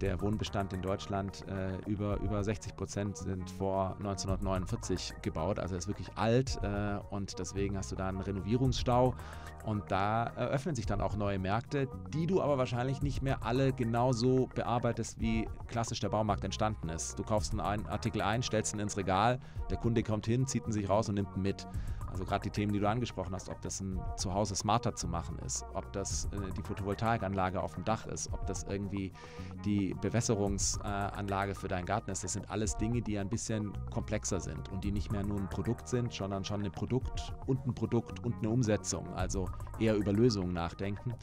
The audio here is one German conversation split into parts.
der Wohnbestand in Deutschland, äh, über, über 60 Prozent sind vor 1949 gebaut, also ist wirklich alt äh, und deswegen hast du da einen Renovierungsstau und da eröffnen sich dann auch neue Märkte, die du aber wahrscheinlich nicht mehr alle genauso bearbeitest, wie klassisch der Baumarkt entstanden ist. Du kaufst einen Artikel ein, stellst ihn ins Regal, der Kunde kommt hin, zieht ihn sich raus und nimmt ihn mit. Also gerade die Themen, die du angesprochen hast, ob das ein Zuhause smarter zu machen ist, ob das äh, die Photovoltaikanlage auf dem Dach ist, ob das irgendwie die Bewässerungsanlage äh, für deinen Garten ist, das sind alles Dinge, die ein bisschen komplexer sind und die nicht mehr nur ein Produkt sind, sondern schon ein Produkt und ein Produkt und eine Umsetzung. Also eher über Lösungen nachdenken.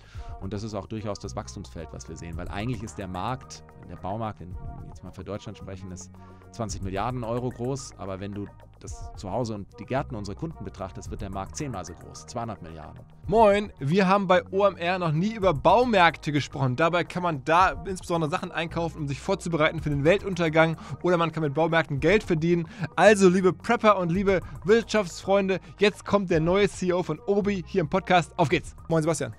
Und das ist auch durchaus das Wachstumsfeld, was wir sehen, weil eigentlich ist der Markt, der Baumarkt, in, jetzt mal für Deutschland sprechen, ist 20 Milliarden Euro groß, aber wenn du das Zuhause und die Gärten unserer Kunden betrachtest, wird der Markt zehnmal so groß, 200 Milliarden. Moin, wir haben bei OMR noch nie über Baumärkte gesprochen. Dabei kann man da insbesondere Sachen einkaufen, um sich vorzubereiten für den Weltuntergang oder man kann mit Baumärkten Geld verdienen. Also, liebe Prepper und liebe Wirtschaftsfreunde, jetzt kommt der neue CEO von Obi hier im Podcast. Auf geht's. Moin, Sebastian.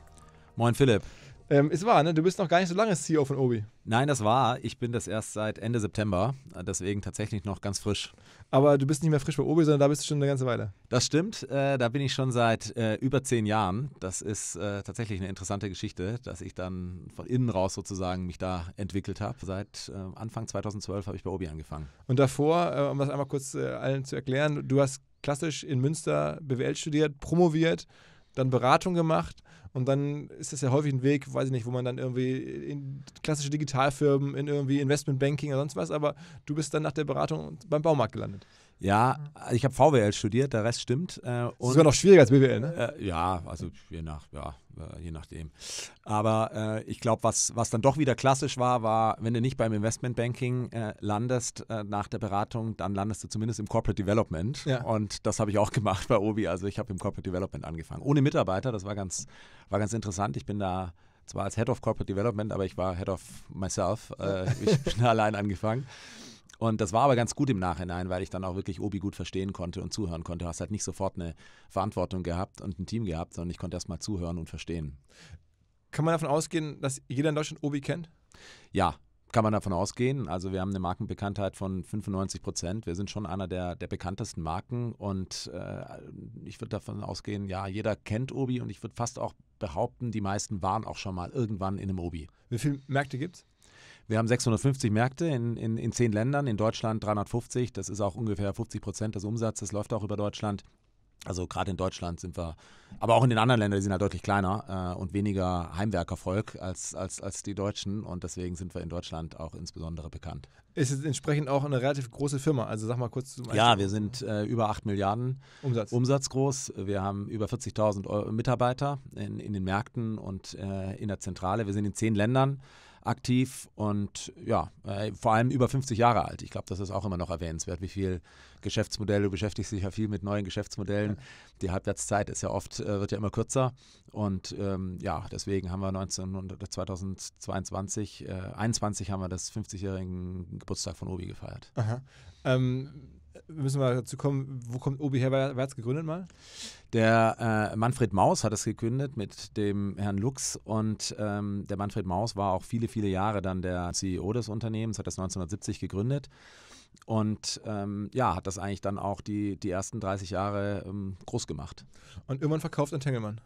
Moin, Philipp. Ähm, ist wahr, ne? Du bist noch gar nicht so lange CEO von Obi. Nein, das war. Ich bin das erst seit Ende September, deswegen tatsächlich noch ganz frisch. Aber du bist nicht mehr frisch bei Obi, sondern da bist du schon eine ganze Weile. Das stimmt. Äh, da bin ich schon seit äh, über zehn Jahren. Das ist äh, tatsächlich eine interessante Geschichte, dass ich dann von innen raus sozusagen mich da entwickelt habe. Seit äh, Anfang 2012 habe ich bei Obi angefangen. Und davor, äh, um das einmal kurz äh, allen zu erklären, du hast klassisch in Münster BWL studiert, promoviert, dann Beratung gemacht und dann ist das ja häufig ein Weg, weiß ich nicht, wo man dann irgendwie in klassische Digitalfirmen, in irgendwie Investmentbanking oder sonst was, aber du bist dann nach der Beratung beim Baumarkt gelandet. Ja, ich habe VWL studiert, der Rest stimmt. Äh, ist noch schwieriger als BWL, ne? Äh, ja, also je, nach, ja, äh, je nachdem. Aber äh, ich glaube, was, was dann doch wieder klassisch war, war, wenn du nicht beim Investmentbanking äh, landest äh, nach der Beratung, dann landest du zumindest im Corporate Development. Ja. Und das habe ich auch gemacht bei Obi. Also ich habe im Corporate Development angefangen. Ohne Mitarbeiter, das war ganz war ganz interessant. Ich bin da zwar als Head of Corporate Development, aber ich war Head of Myself. Äh, ich bin allein angefangen. Und das war aber ganz gut im Nachhinein, weil ich dann auch wirklich Obi gut verstehen konnte und zuhören konnte. Du hast halt nicht sofort eine Verantwortung gehabt und ein Team gehabt, sondern ich konnte erstmal zuhören und verstehen. Kann man davon ausgehen, dass jeder in Deutschland Obi kennt? Ja, kann man davon ausgehen. Also wir haben eine Markenbekanntheit von 95 Prozent. Wir sind schon einer der, der bekanntesten Marken und äh, ich würde davon ausgehen, ja, jeder kennt Obi und ich würde fast auch behaupten, die meisten waren auch schon mal irgendwann in einem Obi. Wie viele Märkte gibt es? Wir haben 650 Märkte in, in, in zehn Ländern, in Deutschland 350. Das ist auch ungefähr 50 Prozent des Umsatzes, das läuft auch über Deutschland. Also gerade in Deutschland sind wir, aber auch in den anderen Ländern, die sind ja halt deutlich kleiner äh, und weniger Heimwerkervolk als, als, als die Deutschen und deswegen sind wir in Deutschland auch insbesondere bekannt. Ist es entsprechend auch eine relativ große Firma, also sag mal kurz zum Beispiel. Ja, wir sind äh, über 8 Milliarden Umsatz, Umsatz groß, wir haben über 40.000 Mitarbeiter in, in den Märkten und äh, in der Zentrale, wir sind in zehn Ländern aktiv und ja, äh, vor allem über 50 Jahre alt. Ich glaube, das ist auch immer noch erwähnenswert, wie viel Geschäftsmodelle, du beschäftigst dich ja viel mit neuen Geschäftsmodellen. Ja. Die Halbwertszeit ist ja oft, äh, wird ja immer kürzer und ähm, ja, deswegen haben wir 1900, 2022, äh, 21 äh, haben wir das 50-jährigen Geburtstag von Obi gefeiert. Ähm, müssen wir dazu kommen, wo kommt Obi her? Wer hat es gegründet mal? Der äh, Manfred Maus hat es gegründet mit dem Herrn Lux und ähm, der Manfred Maus war auch viele, viele Jahre dann der CEO des Unternehmens, hat das 1970 gegründet und ähm, ja, hat das eigentlich dann auch die, die ersten 30 Jahre ähm, groß gemacht. Und irgendwann verkauft ein Tengelmann.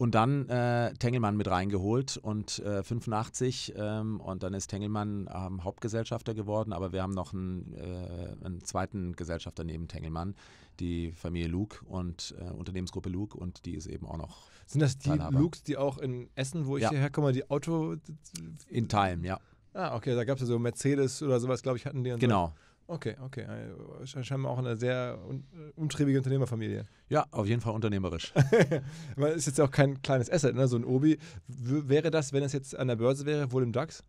Und dann äh, Tengelmann mit reingeholt und äh, 85 ähm, und dann ist Tengelmann ähm, Hauptgesellschafter geworden, aber wir haben noch einen, äh, einen, zweiten Gesellschafter neben Tengelmann, die Familie Luke und äh, Unternehmensgruppe Luke und die ist eben auch noch. Sind das die Teilhaber. Lukes, die auch in Essen, wo ich ja. hierher komme, die Auto. In Teilen, ja. Ah, okay, da gab es ja so Mercedes oder sowas, glaube ich, hatten die. Genau. So Okay, okay. Äh, scheinbar auch eine sehr un umtriebige Unternehmerfamilie. Ja, auf jeden Fall unternehmerisch. Man ist jetzt auch kein kleines Asset, ne? so ein Obi. W wäre das, wenn es jetzt an der Börse wäre, wohl im DAX?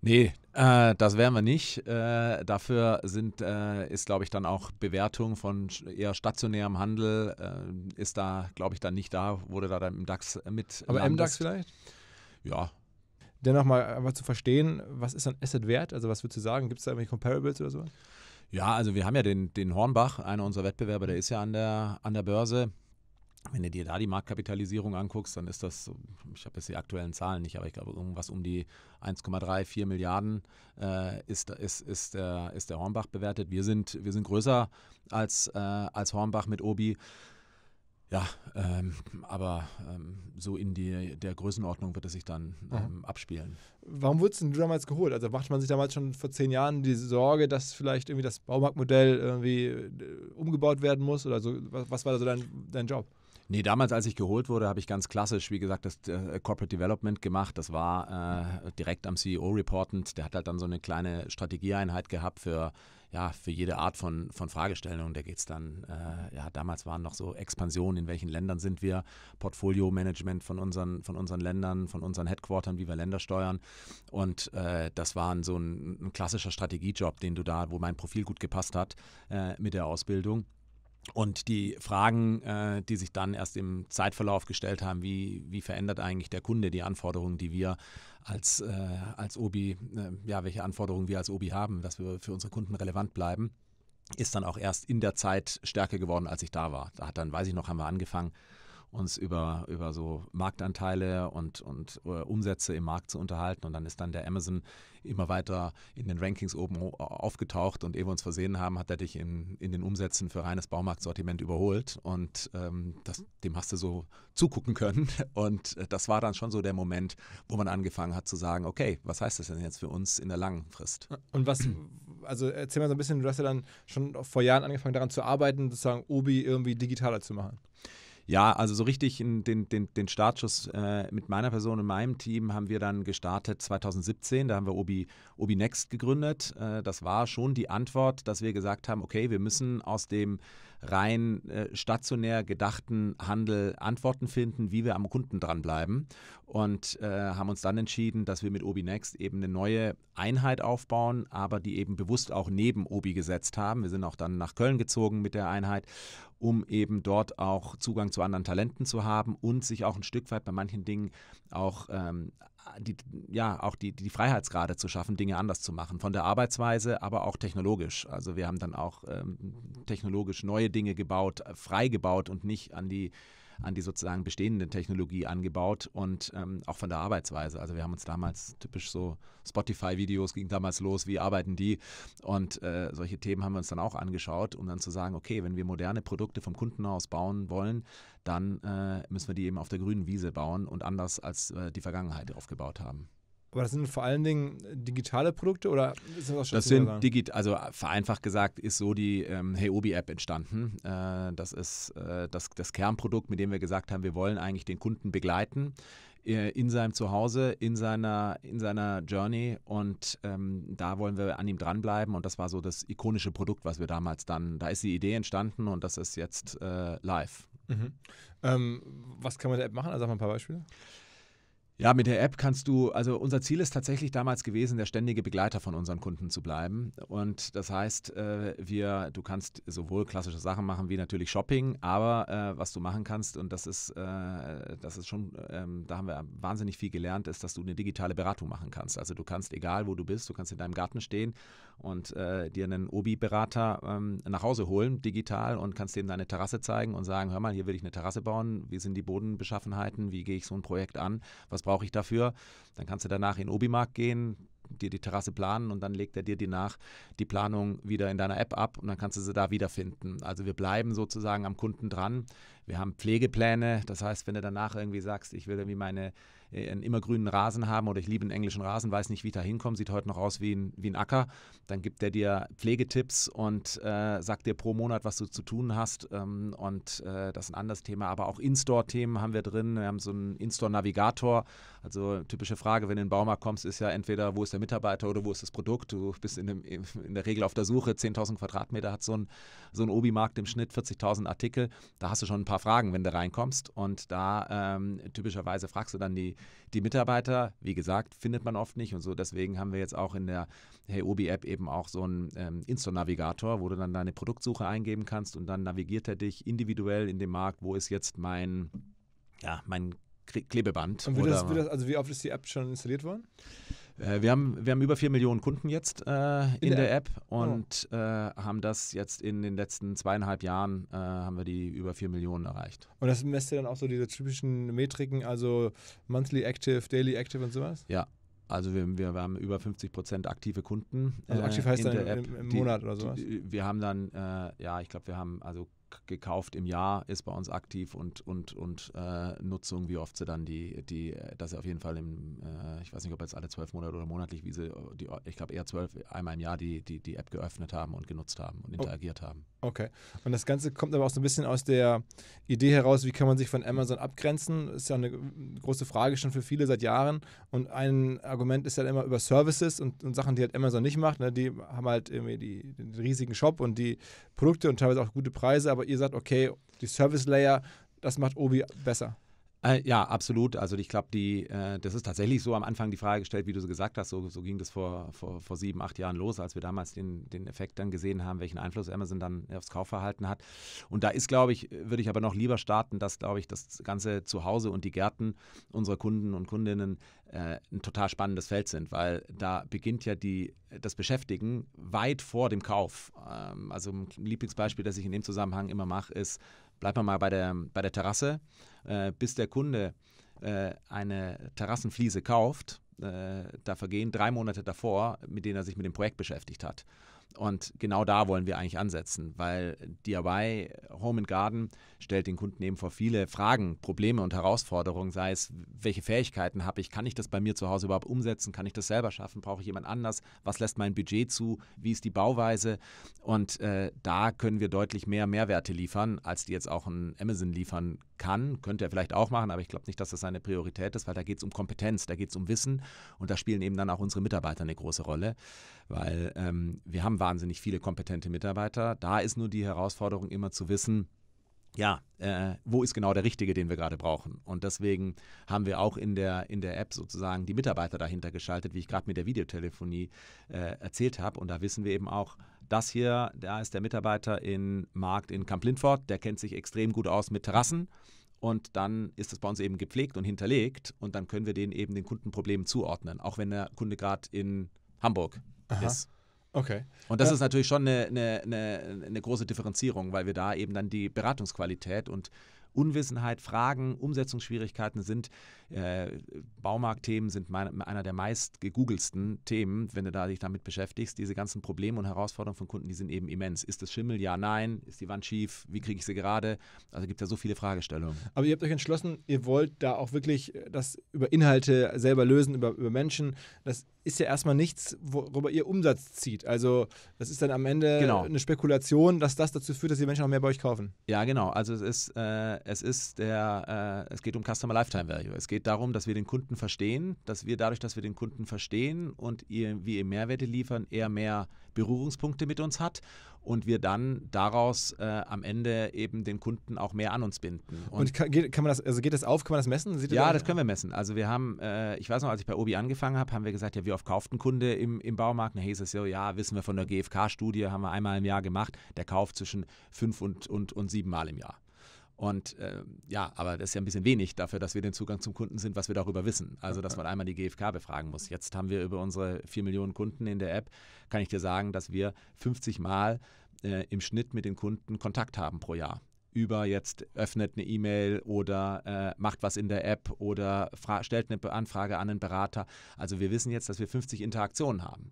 Nee, äh, das wären wir nicht. Äh, dafür sind, äh, ist, glaube ich, dann auch Bewertung von eher stationärem Handel äh, ist da, glaube ich, dann nicht da, wurde da dann im DAX mit. Aber landest. im DAX vielleicht? Ja, dennoch mal einfach zu verstehen, was ist ein Asset wert? Also was würdest du sagen? Gibt es da irgendwelche Comparables oder so? Ja, also wir haben ja den, den Hornbach, einer unserer Wettbewerber, der ist ja an der, an der Börse. Wenn du dir da die Marktkapitalisierung anguckst, dann ist das, ich habe jetzt die aktuellen Zahlen nicht, aber ich glaube, irgendwas um die 1,3, 4 Milliarden äh, ist, ist, ist, der, ist der Hornbach bewertet. Wir sind, wir sind größer als, äh, als Hornbach mit Obi. Ja, ähm, aber ähm, so in die, der Größenordnung wird es sich dann ähm, abspielen. Warum wurdest du damals geholt? Also macht man sich damals schon vor zehn Jahren die Sorge, dass vielleicht irgendwie das Baumarktmodell irgendwie äh, umgebaut werden muss? Oder so? was, was war da so dein, dein Job? Nee, damals, als ich geholt wurde, habe ich ganz klassisch, wie gesagt, das äh, Corporate Development gemacht. Das war äh, direkt am CEO reportend. Der hat halt dann so eine kleine Strategieeinheit gehabt für, ja, für jede Art von, von Fragestellung. Da geht es dann, äh, ja, damals waren noch so Expansionen, in welchen Ländern sind wir, Portfolio-Management von unseren, von unseren Ländern, von unseren Headquartern, wie wir Länder steuern. Und äh, das war so ein, ein klassischer Strategiejob, den du da, wo mein Profil gut gepasst hat äh, mit der Ausbildung. Und die Fragen, äh, die sich dann erst im Zeitverlauf gestellt haben, wie, wie verändert eigentlich der Kunde die Anforderungen, die wir als, äh, als OBI, äh, ja, welche Anforderungen wir als OBI haben, dass wir für unsere Kunden relevant bleiben, ist dann auch erst in der Zeit stärker geworden, als ich da war. Da hat dann, weiß ich noch, haben wir angefangen, uns über, über so Marktanteile und, und äh, Umsätze im Markt zu unterhalten. Und dann ist dann der Amazon immer weiter in den Rankings oben aufgetaucht und ehe wir uns versehen haben, hat er dich in, in den Umsätzen für reines Baumarktsortiment überholt und ähm, das, dem hast du so zugucken können und äh, das war dann schon so der Moment, wo man angefangen hat zu sagen, okay, was heißt das denn jetzt für uns in der langen Frist? Und was, also erzähl mal so ein bisschen, du hast ja dann schon vor Jahren angefangen daran zu arbeiten, sozusagen Obi irgendwie digitaler zu machen. Ja, also so richtig den, den, den Startschuss äh, mit meiner Person und meinem Team haben wir dann gestartet 2017. Da haben wir Obi, Obi Next gegründet. Äh, das war schon die Antwort, dass wir gesagt haben, okay, wir müssen aus dem rein äh, stationär gedachten Handel Antworten finden, wie wir am Kunden dranbleiben. Und äh, haben uns dann entschieden, dass wir mit Obi Next eben eine neue Einheit aufbauen, aber die eben bewusst auch neben Obi gesetzt haben. Wir sind auch dann nach Köln gezogen mit der Einheit um eben dort auch Zugang zu anderen Talenten zu haben und sich auch ein Stück weit bei manchen Dingen auch, ähm, die, ja, auch die, die Freiheitsgrade zu schaffen, Dinge anders zu machen. Von der Arbeitsweise, aber auch technologisch. Also wir haben dann auch ähm, technologisch neue Dinge gebaut, frei gebaut und nicht an die an die sozusagen bestehende Technologie angebaut und ähm, auch von der Arbeitsweise. Also wir haben uns damals typisch so Spotify-Videos ging damals los, wie arbeiten die? Und äh, solche Themen haben wir uns dann auch angeschaut, um dann zu sagen, okay, wenn wir moderne Produkte vom Kunden aus bauen wollen, dann äh, müssen wir die eben auf der grünen Wiese bauen und anders als äh, die Vergangenheit aufgebaut haben. Aber das sind vor allen Dingen digitale Produkte oder ist das auch schon Das sind digital, also vereinfacht gesagt ist so die ähm, Heyobi-App entstanden. Äh, das ist äh, das, das Kernprodukt, mit dem wir gesagt haben, wir wollen eigentlich den Kunden begleiten äh, in seinem Zuhause, in seiner, in seiner Journey und ähm, da wollen wir an ihm dranbleiben und das war so das ikonische Produkt, was wir damals dann, da ist die Idee entstanden und das ist jetzt äh, live. Mhm. Ähm, was kann man mit der App machen? Also sag mal ein paar Beispiele. Ja, mit der App kannst du, also unser Ziel ist tatsächlich damals gewesen, der ständige Begleiter von unseren Kunden zu bleiben. Und das heißt, äh, wir, du kannst sowohl klassische Sachen machen wie natürlich Shopping, aber äh, was du machen kannst, und das ist, äh, das ist schon, ähm, da haben wir wahnsinnig viel gelernt, ist, dass du eine digitale Beratung machen kannst. Also du kannst, egal wo du bist, du kannst in deinem Garten stehen und äh, dir einen Obi-Berater ähm, nach Hause holen, digital, und kannst dem deine Terrasse zeigen und sagen, hör mal, hier will ich eine Terrasse bauen, wie sind die Bodenbeschaffenheiten, wie gehe ich so ein Projekt an, was brauche ich dafür? Dann kannst du danach in den Obi-Markt gehen, dir die Terrasse planen und dann legt er dir die nach die Planung wieder in deiner App ab und dann kannst du sie da wiederfinden. Also wir bleiben sozusagen am Kunden dran. Wir haben Pflegepläne. Das heißt, wenn du danach irgendwie sagst, ich will irgendwie meine, äh, einen immergrünen Rasen haben oder ich liebe einen englischen Rasen, weiß nicht, wie ich da hinkomme, sieht heute noch aus wie ein, wie ein Acker, dann gibt der dir Pflegetipps und äh, sagt dir pro Monat, was du zu tun hast. Ähm, und äh, das ist ein anderes Thema. Aber auch in store themen haben wir drin. Wir haben so einen in store navigator Also typische Frage, wenn du in den Baumarkt kommst, ist ja entweder, wo ist der Mitarbeiter oder wo ist das Produkt. Du bist in, dem, in der Regel auf der Suche. 10.000 Quadratmeter hat so ein, so ein Obi-Markt im Schnitt, 40.000 Artikel. Da hast du schon ein paar paar Fragen, wenn du reinkommst. Und da ähm, typischerweise fragst du dann die, die Mitarbeiter. Wie gesagt, findet man oft nicht und so. Deswegen haben wir jetzt auch in der Hey Obi App eben auch so einen ähm, Insta-Navigator, wo du dann deine Produktsuche eingeben kannst und dann navigiert er dich individuell in dem Markt. Wo ist jetzt mein, ja, mein Klebeband? Und wie das, wie das, also wie oft ist die App schon installiert worden? Äh, wir, haben, wir haben über 4 Millionen Kunden jetzt äh, in, in, der, App, App und oh. äh, haben das jetzt in den letzten zweieinhalb Jahren, äh, haben wir die über 4 Millionen erreicht. Und das messt ihr dann auch so diese typischen Metriken, also Monthly Active, Daily Active und sowas? Ja, also wir, wir, haben über 50 Prozent aktive Kunden. Also aktiv äh, heißt dann der im, im, Monat die, oder sowas? Die, wir haben dann, äh, ja, ich glaube, wir haben also gekauft im Jahr ist bei uns aktiv und, und, und äh, Nutzung, wie oft sie dann die, die, dass sie auf jeden Fall im, äh, ich weiß nicht, ob jetzt alle zwölf Monate oder monatlich, wie sie, äh, die, ich glaube eher zwölf, einmal im Jahr die, die, die App geöffnet haben und genutzt haben und oh. interagiert oh. haben. Okay. Und das Ganze kommt aber auch so ein bisschen aus der Idee heraus, wie kann man sich von Amazon abgrenzen? Ist ja eine große Frage schon für viele seit Jahren. Und ein Argument ist ja halt immer über Services und, und, Sachen, die halt Amazon nicht macht. Ne? Die haben halt irgendwie die, den riesigen Shop und die Produkte und teilweise auch gute Preise. Aber ihr sagt, okay, die Service Layer, das macht Obi besser. Äh, ja, absolut. Also ich glaube, die, äh, das ist tatsächlich so am Anfang die Frage gestellt, wie du so gesagt hast. So, so ging das vor, vor, vor sieben, acht Jahren los, als wir damals den, den Effekt dann gesehen haben, welchen Einfluss Amazon dann aufs Kaufverhalten hat. Und da ist, glaube ich, würde ich aber noch lieber starten, dass, glaube ich, das ganze Zuhause und die Gärten unserer Kunden und Kundinnen äh, ein total spannendes Feld sind, weil da beginnt ja die, das Beschäftigen weit vor dem Kauf. Ähm, also ein Lieblingsbeispiel, das ich in dem Zusammenhang immer mache, ist, bleiben wir mal bei der, bei der Terrasse, äh, bis der Kunde äh, eine Terrassenfliese kauft, äh, da vergehen drei Monate davor, mit denen er sich mit dem Projekt beschäftigt hat. Und genau da wollen wir eigentlich ansetzen, weil DIY Home and Garden stellt den Kunden eben vor viele Fragen, Probleme und Herausforderungen, sei es, welche Fähigkeiten habe ich, kann ich das bei mir zu Hause überhaupt umsetzen, kann ich das selber schaffen, brauche ich jemand anders, was lässt mein Budget zu, wie ist die Bauweise. Und äh, da können wir deutlich mehr Mehrwerte liefern, als die jetzt auch ein Amazon liefern kann. Könnte er vielleicht auch machen, aber ich glaube nicht, dass das seine Priorität ist, weil da geht es um Kompetenz, da geht es um Wissen und da spielen eben dann auch unsere Mitarbeiter eine große Rolle weil ähm, wir haben wahnsinnig viele kompetente Mitarbeiter. Da ist nur die Herausforderung immer zu wissen, ja, äh, wo ist genau der Richtige, den wir gerade brauchen? Und deswegen haben wir auch in der, in der App sozusagen die Mitarbeiter dahinter geschaltet, wie ich gerade mit der Videotelefonie äh, erzählt habe. Und da wissen wir eben auch, das hier, da ist der Mitarbeiter im Markt in Kamp-Lindfort, der kennt sich extrem gut aus mit Terrassen. Und dann ist das bei uns eben gepflegt und hinterlegt. Und dann können wir den eben den Kundenproblemen zuordnen, auch wenn der Kunde gerade in Hamburg Aha. ist. Okay. Und das ja. ist natürlich schon eine, eine, eine, eine, große Differenzierung, weil wir da eben dann die Beratungsqualität und Unwissenheit, Fragen, Umsetzungsschwierigkeiten sind. Äh, Baumarktthemen sind mein, einer der meist gegoogelsten Themen, wenn du da dich damit beschäftigst. Diese ganzen Probleme und Herausforderungen von Kunden, die sind eben immens. Ist das Schimmel? Ja, nein. Ist die Wand schief? Wie kriege ich sie gerade? Also gibt es ja so viele Fragestellungen. Aber ihr habt euch entschlossen, ihr wollt da auch wirklich das über Inhalte selber lösen, über, über Menschen. Das ist ja erstmal nichts, worüber ihr Umsatz zieht. Also das ist dann am Ende genau. eine Spekulation, dass das dazu führt, dass die Menschen auch mehr bei euch kaufen. Ja, genau. Also es ist äh, es ist der, äh, es geht um Customer Lifetime Value. Es geht darum, dass wir den Kunden verstehen, dass wir dadurch, dass wir den Kunden verstehen und ihr, wir ihm Mehrwerte liefern, er mehr Berührungspunkte mit uns hat und wir dann daraus äh, am Ende eben den Kunden auch mehr an uns binden. Und, und kann, geht, kann, man das, also geht das auf, kann man das messen? Das ja, das können wir messen. Also wir haben, äh, ich weiß noch, als ich bei Obi angefangen habe, haben wir gesagt, ja, wie oft kauft ein Kunde im, im Baumarkt? Na, hieß es so, ja, wissen wir von der GfK-Studie, haben wir einmal im Jahr gemacht, der kauft zwischen fünf und, und, und sieben Mal im Jahr. Und äh, ja, aber das ist ja ein bisschen wenig dafür, dass wir den Zugang zum Kunden sind, was wir darüber wissen. Also, dass man einmal die GfK befragen muss. Jetzt haben wir über unsere 4 Millionen Kunden in der App, kann ich dir sagen, dass wir 50 Mal äh, im Schnitt mit den Kunden Kontakt haben pro Jahr über jetzt öffnet eine E-Mail oder äh, macht was in der App oder stellt eine Anfrage an einen Berater. Also wir wissen jetzt, dass wir 50 Interaktionen haben.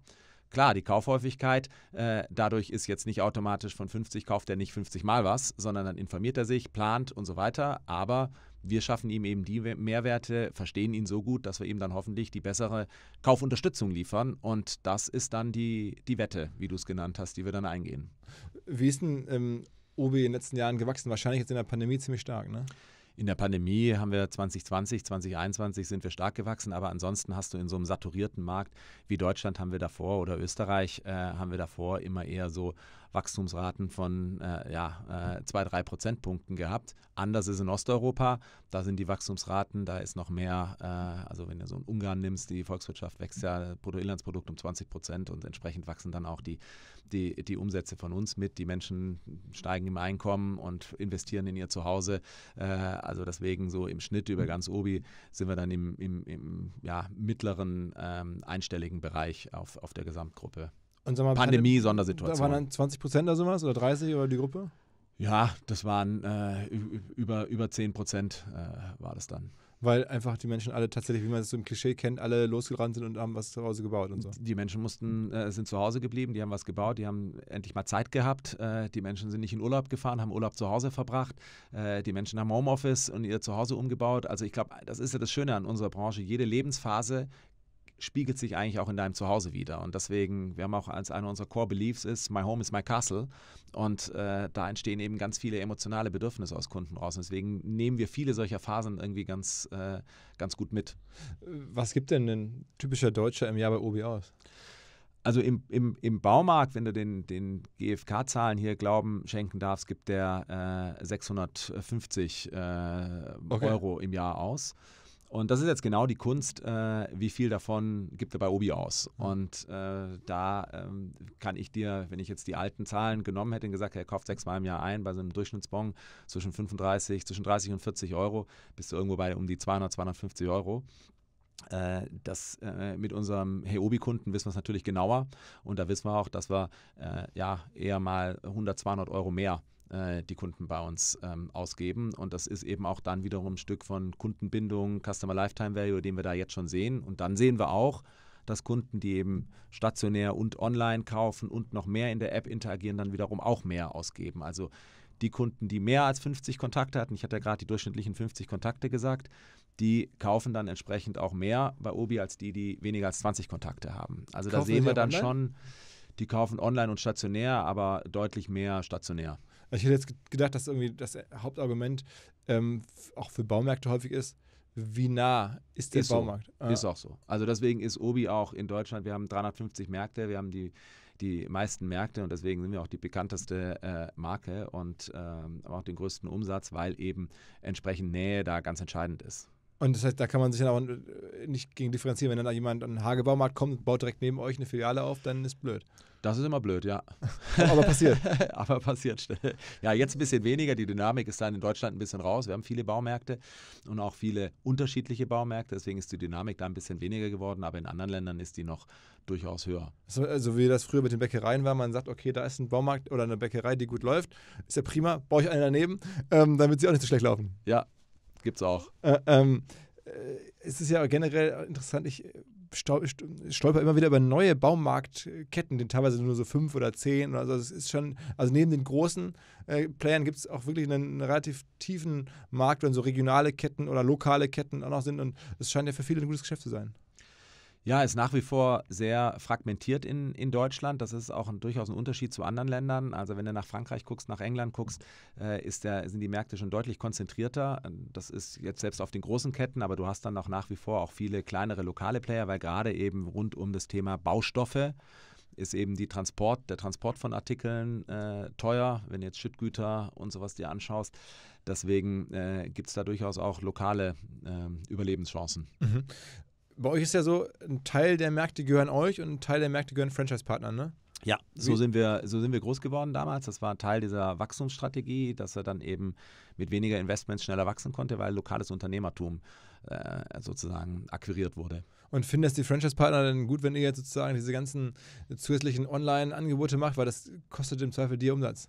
Klar, die Kaufhäufigkeit, äh, dadurch ist jetzt nicht automatisch von 50 kauft er nicht 50 Mal was, sondern dann informiert er sich, plant und so weiter. Aber wir schaffen ihm eben die Mehrwerte, verstehen ihn so gut, dass wir ihm dann hoffentlich die bessere Kaufunterstützung liefern. Und das ist dann die, die Wette, wie du es genannt hast, die wir dann eingehen. Wie ist denn ähm, OB in den letzten Jahren gewachsen? Wahrscheinlich jetzt in der Pandemie ziemlich stark, ne? in der Pandemie haben wir 2020, 2021 sind wir stark gewachsen, aber ansonsten hast du in so einem saturierten Markt wie Deutschland haben wir davor oder Österreich äh, haben wir davor immer eher so Wachstumsraten von äh, ja, äh, zwei, drei Prozentpunkten gehabt. Anders ist in Osteuropa, da sind die Wachstumsraten, da ist noch mehr, äh, also wenn du so einen Ungarn nimmst, die Volkswirtschaft wächst ja Bruttoinlandsprodukt um 20 Prozent und entsprechend wachsen dann auch die, die, die Umsätze von uns mit. Die Menschen steigen im Einkommen und investieren in ihr Zuhause. Äh, also deswegen so im Schnitt über ganz Obi sind wir dann im, im, im ja, mittleren ähm, einstelligen Bereich auf, auf der Gesamtgruppe. Pandemie-Sondersituation. Da waren dann 20 Prozent oder sowas oder 30 oder die Gruppe? Ja, das waren äh, über, über 10 Prozent äh, war das dann. Weil einfach die Menschen alle tatsächlich, wie man es so im Klischee kennt, alle losgerannt sind und haben was zu Hause gebaut und so. Die Menschen mussten, äh, sind zu Hause geblieben, die haben was gebaut, die haben endlich mal Zeit gehabt. Äh, die Menschen sind nicht in Urlaub gefahren, haben Urlaub zu Hause verbracht. Äh, die Menschen haben Homeoffice und ihr Zuhause umgebaut. Also ich glaube, das ist ja das Schöne an unserer Branche. Jede Lebensphase, spiegelt sich eigentlich auch in deinem Zuhause wieder. Und deswegen, wir haben auch als einer unserer Core Beliefs ist, My Home is my Castle. Und äh, da entstehen eben ganz viele emotionale Bedürfnisse aus Kunden raus. Und deswegen nehmen wir viele solcher Phasen irgendwie ganz, äh, ganz gut mit. Was gibt denn ein typischer Deutscher im Jahr bei Obi aus? Also im, im, im Baumarkt, wenn du den, den GfK-Zahlen hier Glauben schenken darfst, gibt der äh, 650 äh, okay. Euro im Jahr aus. Und das ist jetzt genau die Kunst, äh, wie viel davon gibt er bei Obi aus. Mhm. Und äh, da ähm, kann ich dir, wenn ich jetzt die alten Zahlen genommen hätte und gesagt, er kauft sechsmal im Jahr ein, bei so einem Durchschnittsbon zwischen 35, zwischen 30 und 40 Euro, bist du irgendwo bei um die 200, 250 Euro. Äh, das äh, mit unserem Heobi-Kunden wissen wir es natürlich genauer und da wissen wir auch, dass wir äh, ja eher mal 100, 200 Euro mehr äh, die Kunden bei uns ähm, ausgeben. Und das ist eben auch dann wiederum ein Stück von Kundenbindung, Customer Lifetime Value, den wir da jetzt schon sehen. Und dann sehen wir auch, dass Kunden, die eben stationär und online kaufen und noch mehr in der App interagieren, dann wiederum auch mehr ausgeben. Also die Kunden, die mehr als 50 Kontakte hatten, ich hatte ja gerade die durchschnittlichen 50 Kontakte gesagt, die kaufen dann entsprechend auch mehr bei Obi als die, die weniger als 20 Kontakte haben. Also kaufen da sehen wir dann online? schon, die kaufen online und stationär, aber deutlich mehr stationär. Ich hätte jetzt gedacht, dass irgendwie das Hauptargument ähm, auch für Baumärkte häufig ist, wie nah ist der ist Baumarkt? So. Ah. Ist auch so. Also deswegen ist Obi auch in Deutschland, wir haben 350 Märkte, wir haben die, die meisten Märkte und deswegen sind wir auch die bekannteste äh, Marke und ähm, auch den größten Umsatz, weil eben entsprechend Nähe da ganz entscheidend ist. Und das heißt, da kann man sich dann auch äh, nicht gegen differenzieren. Wenn dann jemand an Hagebaumarkt kommt und baut direkt neben euch eine Filiale auf, dann ist blöd. Das ist immer blöd, ja. Aber passiert. Aber passiert Ja, jetzt ein bisschen weniger. Die Dynamik ist dann in Deutschland ein bisschen raus. Wir haben viele Baumärkte und auch viele unterschiedliche Baumärkte. Deswegen ist die Dynamik da ein bisschen weniger geworden. Aber in anderen Ländern ist die noch durchaus höher. Also wie das früher mit den Bäckereien war, man sagt, okay, da ist ein Baumarkt oder eine Bäckerei, die gut läuft, ist ja prima, baue ich eine daneben, ähm, damit sie auch nicht so schlecht laufen. Ja, gibt's auch. Äh, ähm, äh, es ist ja generell interessant, ich äh, stolper immer wieder über neue Baumarktketten, die teilweise nur so fünf oder zehn oder so. Also es ist schon, also neben den großen äh, Playern gibt es auch wirklich einen, einen, relativ tiefen Markt, wenn so regionale Ketten oder lokale Ketten auch noch sind. Und es scheint ja für viele ein gutes Geschäft zu sein. Ja, ist nach wie vor sehr fragmentiert in, in Deutschland. Das ist auch ein, durchaus ein Unterschied zu anderen Ländern. Also wenn du nach Frankreich guckst, nach England guckst, äh, ist der, sind die Märkte schon deutlich konzentrierter. Das ist jetzt selbst auf den großen Ketten, aber du hast dann auch nach wie vor auch viele kleinere lokale Player, weil gerade eben rund um das Thema Baustoffe ist eben die Transport, der Transport von Artikeln äh, teuer, wenn du jetzt Schüttgüter und sowas dir anschaust. Deswegen äh, gibt es da durchaus auch lokale äh, Überlebenschancen. Mhm bei euch ist ja so, ein Teil der Märkte gehören euch und ein Teil der Märkte gehören Franchise-Partnern, ne? Ja, so sind, wir, so sind wir groß geworden damals. Das war Teil dieser Wachstumsstrategie, dass er dann eben mit weniger Investments schneller wachsen konnte, weil lokales Unternehmertum äh, sozusagen akquiriert wurde. Und findest das die Franchise-Partner denn gut, wenn ihr jetzt sozusagen diese ganzen zusätzlichen Online-Angebote macht, weil das kostet im Zweifel dir Umsatz?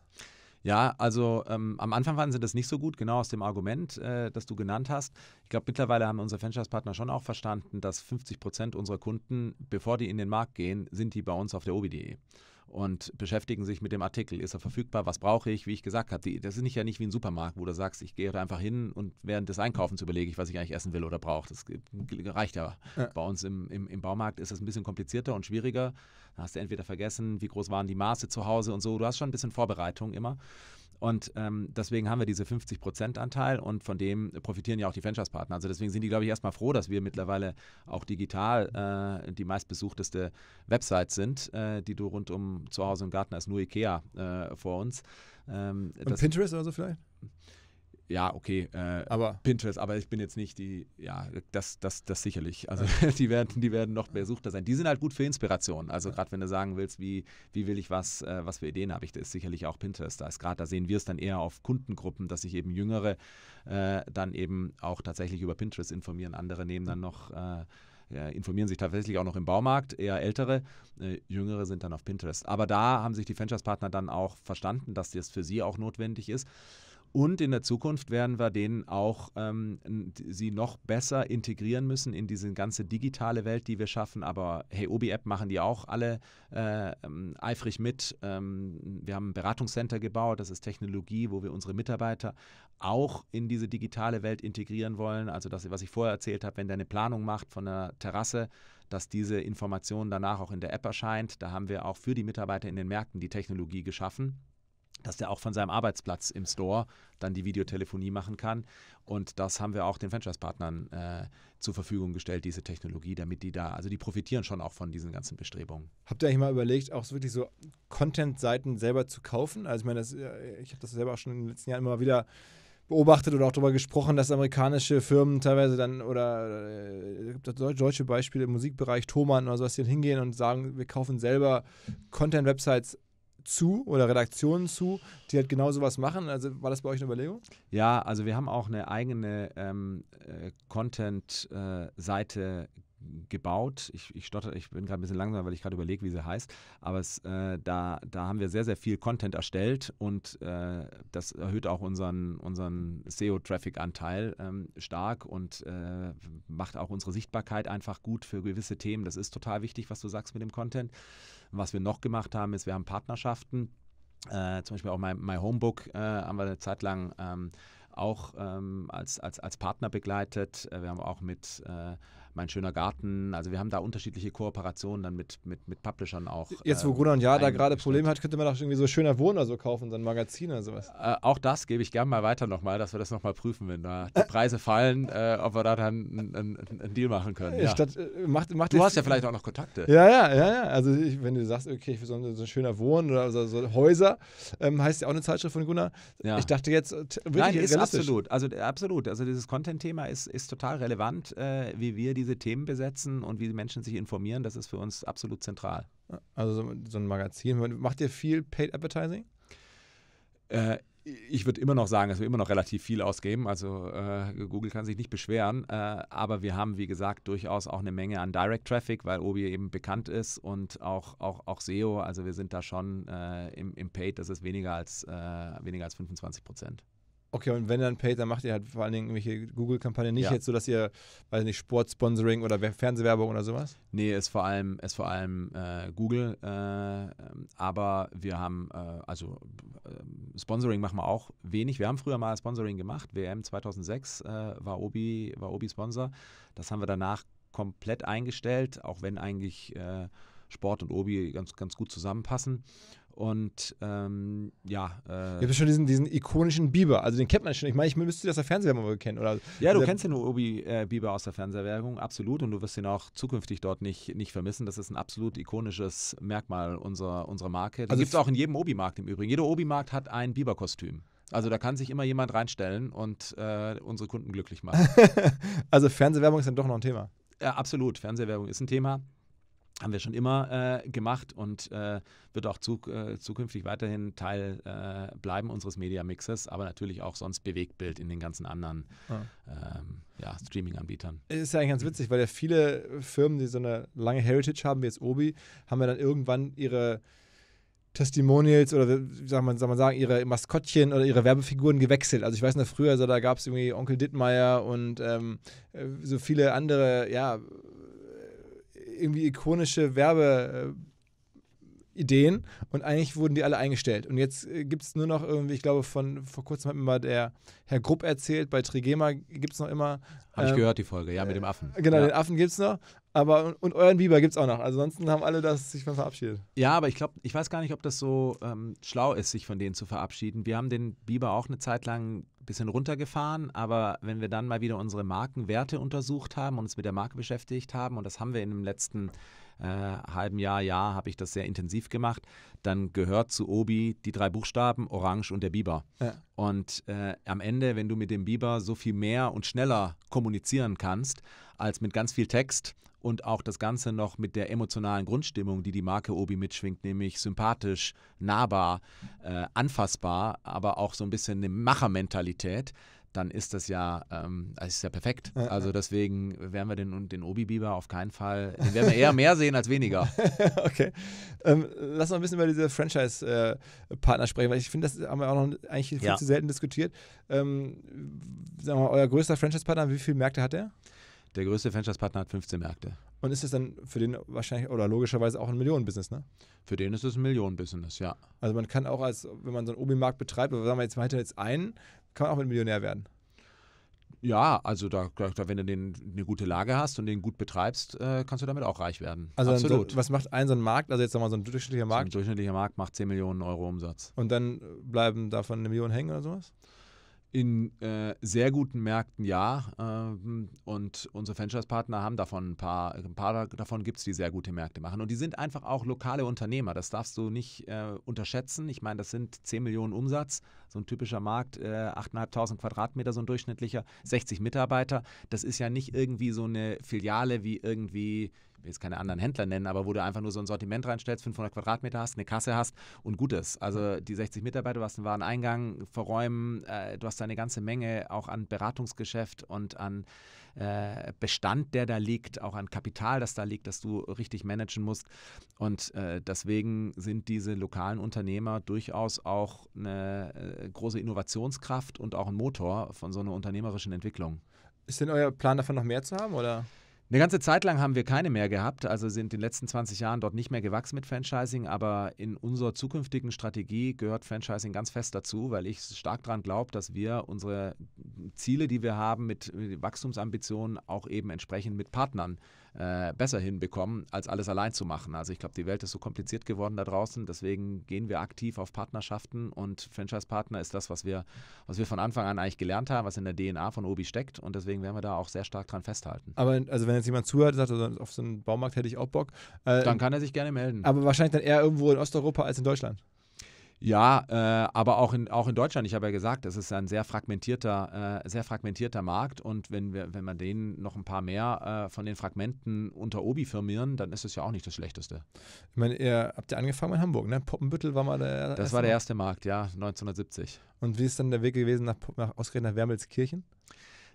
Ja, also ähm, am Anfang waren sie das nicht so gut, genau aus dem Argument, äh, das du genannt hast. Ich glaube, mittlerweile haben unsere Franchise-Partner schon auch verstanden, dass 50 Prozent unserer Kunden, bevor die in den Markt gehen, sind die bei uns auf der OBDE und beschäftigen sich mit dem Artikel. Ist er verfügbar? Was brauche ich? Wie ich gesagt habe, das ist nicht ja nicht wie ein Supermarkt, wo du sagst, ich gehe da einfach hin und während des Einkaufens überlege ich, was ich eigentlich essen will oder brauche. Das reicht ja. ja. Bei uns im, im, im Baumarkt ist das ein bisschen komplizierter und schwieriger. Da hast du entweder vergessen, wie groß waren die Maße zu Hause und so. Du hast schon ein bisschen Vorbereitung immer. Und ähm, deswegen haben wir diese 50%-Anteil und von dem profitieren ja auch die Franchise-Partner. Also deswegen sind die, glaube ich, erstmal froh, dass wir mittlerweile auch digital äh, die meistbesuchteste Website sind, äh, die du rund um zu Hause im Garten hast, nur Ikea äh, vor uns. Ähm, und Pinterest oder so vielleicht? ja, okay, äh, aber Pinterest, aber ich bin jetzt nicht die, ja, das, das, das sicherlich. Also ja. die werden, die werden noch besuchter sein. Die sind halt gut für Inspiration. Also ja. gerade wenn du sagen willst, wie, wie will ich was, äh, was für Ideen habe ich, da ist sicherlich auch Pinterest. Da ist gerade, da sehen wir es dann eher auf Kundengruppen, dass sich eben Jüngere äh, dann eben auch tatsächlich über Pinterest informieren. Andere nehmen dann noch äh, informieren sich tatsächlich auch noch im Baumarkt, eher ältere, äh, jüngere sind dann auf Pinterest. Aber da haben sich die Ventures-Partner dann auch verstanden, dass das für sie auch notwendig ist. Und in der Zukunft werden wir denen auch ähm, sie noch besser integrieren müssen in diese ganze digitale Welt, die wir schaffen. Aber Hey Obi App machen die auch alle äh, ähm, eifrig mit. Ähm, wir haben ein Beratungscenter gebaut, das ist Technologie, wo wir unsere Mitarbeiter auch in diese digitale Welt integrieren wollen. Also das, was ich vorher erzählt habe, wenn der eine Planung macht von einer Terrasse, dass diese Information danach auch in der App erscheint. Da haben wir auch für die Mitarbeiter in den Märkten die Technologie geschaffen dass der auch von seinem Arbeitsplatz im Store dann die Videotelefonie machen kann. Und das haben wir auch den Franchise-Partnern äh, zur Verfügung gestellt, diese Technologie, damit die da, also die profitieren schon auch von diesen ganzen Bestrebungen. Habt ihr euch mal überlegt, auch so wirklich so Content-Seiten selber zu kaufen? Also ich meine, das, äh, ich habe das selber auch schon in den letzten Jahren immer wieder beobachtet oder auch darüber gesprochen, dass amerikanische Firmen teilweise dann oder äh, deutsche Beispiele im Musikbereich, Thomann oder sowas, die hingehen und sagen, wir kaufen selber Content-Websites zu oder Redaktionen zu, die halt genau sowas machen? Also war das bei euch eine Überlegung? Ja, also wir haben auch eine eigene ähm, äh, Content-Seite äh, gebaut. Ich, ich stotter, ich bin gerade ein bisschen langsam, weil ich gerade überlege, wie sie heißt. Aber es, äh, da, da haben wir sehr, sehr viel Content erstellt und äh, das erhöht auch unseren, unseren SEO-Traffic-Anteil ähm, stark und äh, macht auch unsere Sichtbarkeit einfach gut für gewisse Themen. Das ist total wichtig, was du sagst mit dem Content. Was wir noch gemacht haben, ist, wir haben Partnerschaften. Äh, zum Beispiel auch My, My Homebook äh, haben wir eine Zeit lang ähm, auch ähm, als, als, als Partner begleitet. Äh, wir haben auch mit äh, mein schöner Garten. Also wir haben da unterschiedliche Kooperationen dann mit, mit, mit Publishern auch. Jetzt, wo Gruner und Ja da äh, gerade Probleme hat, könnte man auch irgendwie so schöner Wohnen oder so kaufen, so ein Magazin oder sowas. Äh, auch das gebe ich gerne mal weiter nochmal, dass wir das nochmal prüfen, wenn da die Preise fallen, äh, ob wir da dann einen Deal machen können. Ja. Statt, äh, macht, macht du hast ja vielleicht auch noch Kontakte. Ja, ja, ja, ja. Also ich, wenn du sagst, okay, ich will so ein, so ein schöner Wohnen oder so, so Häuser, ähm, heißt ja auch eine Zeitschrift von Gunnar. Ja. Ich dachte jetzt äh, wirklich Nein, ist absolut. Also absolut. Also dieses Content-Thema ist, ist total relevant, äh, wie wir die diese Themen besetzen und wie die Menschen sich informieren, das ist für uns absolut zentral. Also so ein Magazin. Macht ihr viel Paid Advertising? Äh, ich würde immer noch sagen, dass wir immer noch relativ viel ausgeben. Also äh, Google kann sich nicht beschweren. Äh, aber wir haben, wie gesagt, durchaus auch eine Menge an Direct Traffic, weil Obi eben bekannt ist und auch, auch, auch SEO. Also wir sind da schon äh, im, im Paid, das ist weniger als, äh, weniger als 25 Prozent. Okay, und wenn ihr dann paid, dann macht ihr halt vor allen Dingen irgendwelche Google-Kampagnen. Nicht ja. jetzt so, dass ihr, weiß nicht, Sportsponsoring oder Fernsehwerbung oder sowas? Nee, ist vor allem, ist vor allem äh, Google. Äh, ähm, aber wir haben, äh, also ähm, Sponsoring machen wir auch wenig. Wir haben früher mal Sponsoring gemacht. WM 2006 äh, war, Obi, war Obi Sponsor. Das haben wir danach komplett eingestellt, auch wenn eigentlich äh, Sport und Obi ganz, ganz gut zusammenpassen. Und ähm, ja. Äh, Ihr habt schon diesen, diesen ikonischen Biber. also den kennt man schon. Ich meine, ich müsste das aus der Fernsehwerbung wohl kennen. Oder ja, du kennst den Obi äh, Bieber aus der Fernsehwerbung, absolut. Und du wirst ihn auch zukünftig dort nicht, nicht vermissen. Das ist ein absolut ikonisches Merkmal unserer, unserer Marke. Das also gibt es auch in jedem Obi-Markt im Übrigen. Jeder Obi-Markt hat ein Bieber-Kostüm. Also da kann sich immer jemand reinstellen und äh, unsere Kunden glücklich machen. also Fernsehwerbung ist dann doch noch ein Thema. Ja, absolut. Fernsehwerbung ist ein Thema haben wir schon immer äh, gemacht und äh, wird auch zu, äh, zukünftig weiterhin Teil äh, bleiben unseres Media-Mixes, aber natürlich auch sonst Bewegtbild in den ganzen anderen ah. ähm, ja, Streaming-Anbietern. Ist ja eigentlich ganz witzig, weil ja viele Firmen, die so eine lange Heritage haben, wie jetzt Obi, haben ja dann irgendwann ihre Testimonials oder wie soll man, soll man sagen, ihre Maskottchen oder ihre Werbefiguren gewechselt. Also ich weiß noch früher, also da gab es irgendwie Onkel Dittmeier und ähm, äh, so viele andere, ja, irgendwie ikonische Werbeideen äh, und eigentlich wurden die alle eingestellt. Und jetzt äh, gibt es nur noch irgendwie, ich glaube, von vor kurzem hat mir mal der Herr Grupp erzählt, bei Trigema gibt es noch immer. Äh, Habe ich ähm, gehört, die Folge, ja, mit dem Affen. genau, ja. den Affen gibt es noch. Aber und, und euren Biber gibt es auch noch. Also ansonsten haben alle das sich von verabschiedet. Ja, aber ich glaube, ich weiß gar nicht, ob das so ähm, schlau ist, sich von denen zu verabschieden. Wir haben den Biber auch eine Zeit lang bisschen runtergefahren, aber wenn wir dann mal wieder unsere Markenwerte untersucht haben und uns mit der Marke beschäftigt haben, und das haben wir in dem letzten äh, halben Jahr, Jahr, habe ich das sehr intensiv gemacht, dann gehört zu Obi die drei Buchstaben, Orange und der Biber. Ja. Und äh, am Ende, wenn du mit dem Biber so viel mehr und schneller kommunizieren kannst, als mit ganz viel Text und auch das Ganze noch mit der emotionalen Grundstimmung, die die Marke Obi mitschwingt, nämlich sympathisch, nahbar, äh, anfassbar, aber auch so ein bisschen eine Machermentalität dann ist das ja, ähm, ist ja perfekt. Also deswegen werden wir den, den Obi-Biber auf keinen Fall, den werden wir eher mehr sehen als weniger. okay. Ähm, lass uns ein bisschen über diese Franchise-Partner sprechen, weil ich finde, das haben wir auch noch eigentlich viel ja. zu selten diskutiert. Ähm, sagen wir mal, euer größter Franchise-Partner, wie viele Märkte hat er? der größte Franchise-Partner hat 15 Märkte. Und ist es dann für den wahrscheinlich oder logischerweise auch ein Millionenbusiness, ne? Für den ist es ein Millionenbusiness, ja. Also man kann auch als, wenn man so einen Obi-Markt betreibt, oder sagen wir jetzt weiter jetzt einen, kann man auch ein Millionär werden. Ja, also da, da wenn du den, eine gute Lage hast und den gut betreibst, äh, kannst du damit auch reich werden. Also Absolut. So, was macht ein so ein Markt, also jetzt nochmal so ein durchschnittlicher Markt? So ein durchschnittlicher Markt macht 10 Millionen Euro Umsatz. Und dann bleiben davon eine Million hängen oder sowas? in äh, sehr guten Märkten ja. Ähm, und unsere Franchise-Partner haben davon ein paar, ein paar davon gibt es, die sehr gute Märkte machen. Und die sind einfach auch lokale Unternehmer. Das darfst du nicht äh, unterschätzen. Ich meine, das sind 10 Millionen Umsatz, so ein typischer Markt, äh, 8.500 Quadratmeter, so ein durchschnittlicher, 60 Mitarbeiter. Das ist ja nicht irgendwie so eine Filiale wie irgendwie will jetzt keine anderen Händler nennen, aber wo du einfach nur so ein Sortiment reinstellst, 500 Quadratmeter hast, eine Kasse hast und gut ist. Also die 60 Mitarbeiter, du hast einen Wareneingang, verräumen, äh, du hast da eine ganze Menge auch an Beratungsgeschäft und an äh, Bestand, der da liegt, auch an Kapital, das da liegt, das du richtig managen musst. Und äh, deswegen sind diese lokalen Unternehmer durchaus auch eine äh, große Innovationskraft und auch ein Motor von so einer unternehmerischen Entwicklung. Ist denn euer Plan davon noch mehr zu haben oder? Eine ganze Zeit lang haben wir keine mehr gehabt, also sind in den letzten 20 Jahren dort nicht mehr gewachsen mit Franchising, aber in unserer zukünftigen Strategie gehört Franchising ganz fest dazu, weil ich stark daran glaube, dass wir unsere Ziele, die wir haben mit Wachstumsambitionen, auch eben entsprechend mit Partnern äh, besser hinbekommen, als alles allein zu machen. Also ich glaube, die Welt ist so kompliziert geworden da draußen, deswegen gehen wir aktiv auf Partnerschaften und Franchise-Partner ist das, was wir, was wir von Anfang an eigentlich gelernt haben, was in der DNA von Obi steckt und deswegen werden wir da auch sehr stark dran festhalten. Aber also wenn jetzt jemand zuhört und sagt, also auf so einen Baumarkt hätte ich auch Bock. Äh, dann kann er sich gerne melden. Aber wahrscheinlich dann eher irgendwo in Osteuropa als in Deutschland. Ja, äh, aber auch in, auch in Deutschland, ich habe ja gesagt, es ist ein sehr fragmentierter, äh, sehr fragmentierter Markt und wenn, wir, wenn man denen noch ein paar mehr äh, von den Fragmenten unter Obi firmieren, dann ist es ja auch nicht das Schlechteste. Ich meine, ihr habt ja angefangen in Hamburg, ne? Poppenbüttel war mal der erste Das war der erste Markt, ja, 1970. Und wie ist dann der Weg gewesen nach, nach ausgerechnet nach Wermelskirchen?